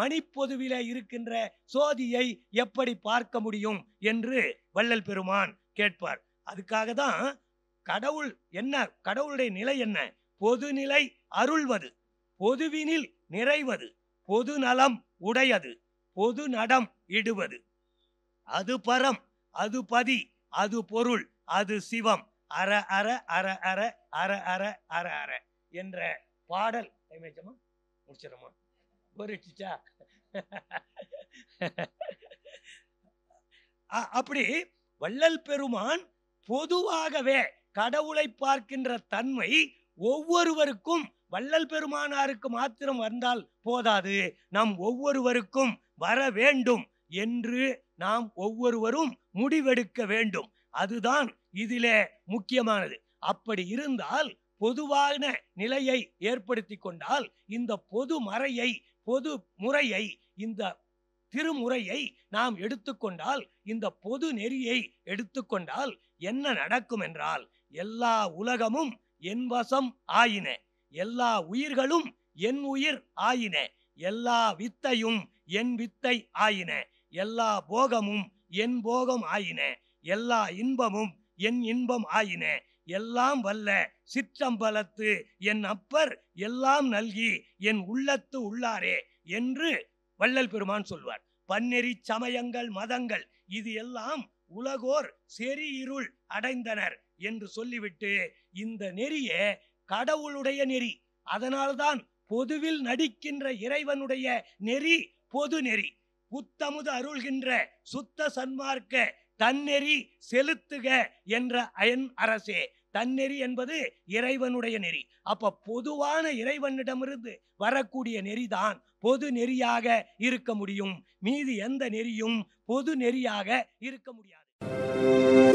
மணிப்பொதுவில இருக்கின்ற சோதியை எப்படி பார்க்க முடியும் என்று வள்ளல் பெருமான் கேட்பார் அதுக்காக தான் கடவுள் என்ன கடவுளுடைய நிலை என்ன பொதுநிலை அருள்வது பொதுவினில் நிறைவது பொது நலம் உடையது பொது நடம் இடுவது அது பரம் அது பதி அது பொருள் அது சிவம் அற அற அற அற அற அற அற அற என்ற பாடல் டைமேச்சமா முடிச்சிடமா போரிடுச்சா அப்படி வள்ளல் பெருமான் பொதுவாகவே கடவுளை பார்க்கின்ற தன்மை ஒவ்வொருவருக்கும் வள்ளல் பெருமானாருக்கு மாத்திரம் வந்தால் போதாது நம் ஒவ்வொருவருக்கும் வர வேண்டும் என்று நாம் ஒவ்வொருவரும் முடிவெடுக்க வேண்டும் அதுதான் இதிலே முக்கியமானது அப்படி இருந்தால் பொதுவான நிலையை ஏற்படுத்தி கொண்டால் இந்த பொது மறையை பொது முறையை இந்த திருமுறையை நாம் எடுத்துக்கொண்டால் இந்த பொது நெறியை எடுத்துக்கொண்டால் என்ன நடக்கும் என்றால் எல்லா உலகமும் என் வசம் ஆயின எல்லா உயிர்களும் என் உயிர் ஆயின எல்லா வித்தையும் என் வித்தை ஆயின எல்லா போகமும் என் போகம் ஆயின எல்லா இன்பமும் என் இன்பம் ஆயின எல்லாம் வல்ல சிற்றம்பலத்து என் அப்பர் எல்லாம் நல்கி என் உள்ளத்து உள்ளாரே என்று வள்ளல் பெருமான் சொல்வார் பன்னெறி சமயங்கள் மதங்கள் இது எல்லாம் உலகோர் செறி இருள் அடைந்தனர் என்று சொல்லிவிட்டு இந்த நெறிய கடவுளுடைய நெறி அதனால்தான் பொதுவில் நடிக்கின்ற இறைவனுடைய நெறி பொது நெறி உத்தமுது அருள்கின்ற சுத்த சன்மார்க்க தன்னெறி செலுத்துக என்ற அயன் அரசே தன்னெறி என்பது இறைவனுடைய நெறி அப்ப பொதுவான இறைவனிடமிருந்து வரக்கூடிய நெறிதான் பொது நெறியாக இருக்க முடியும் மீது எந்த நெறியும் பொது நெறியாக இருக்க முடியாது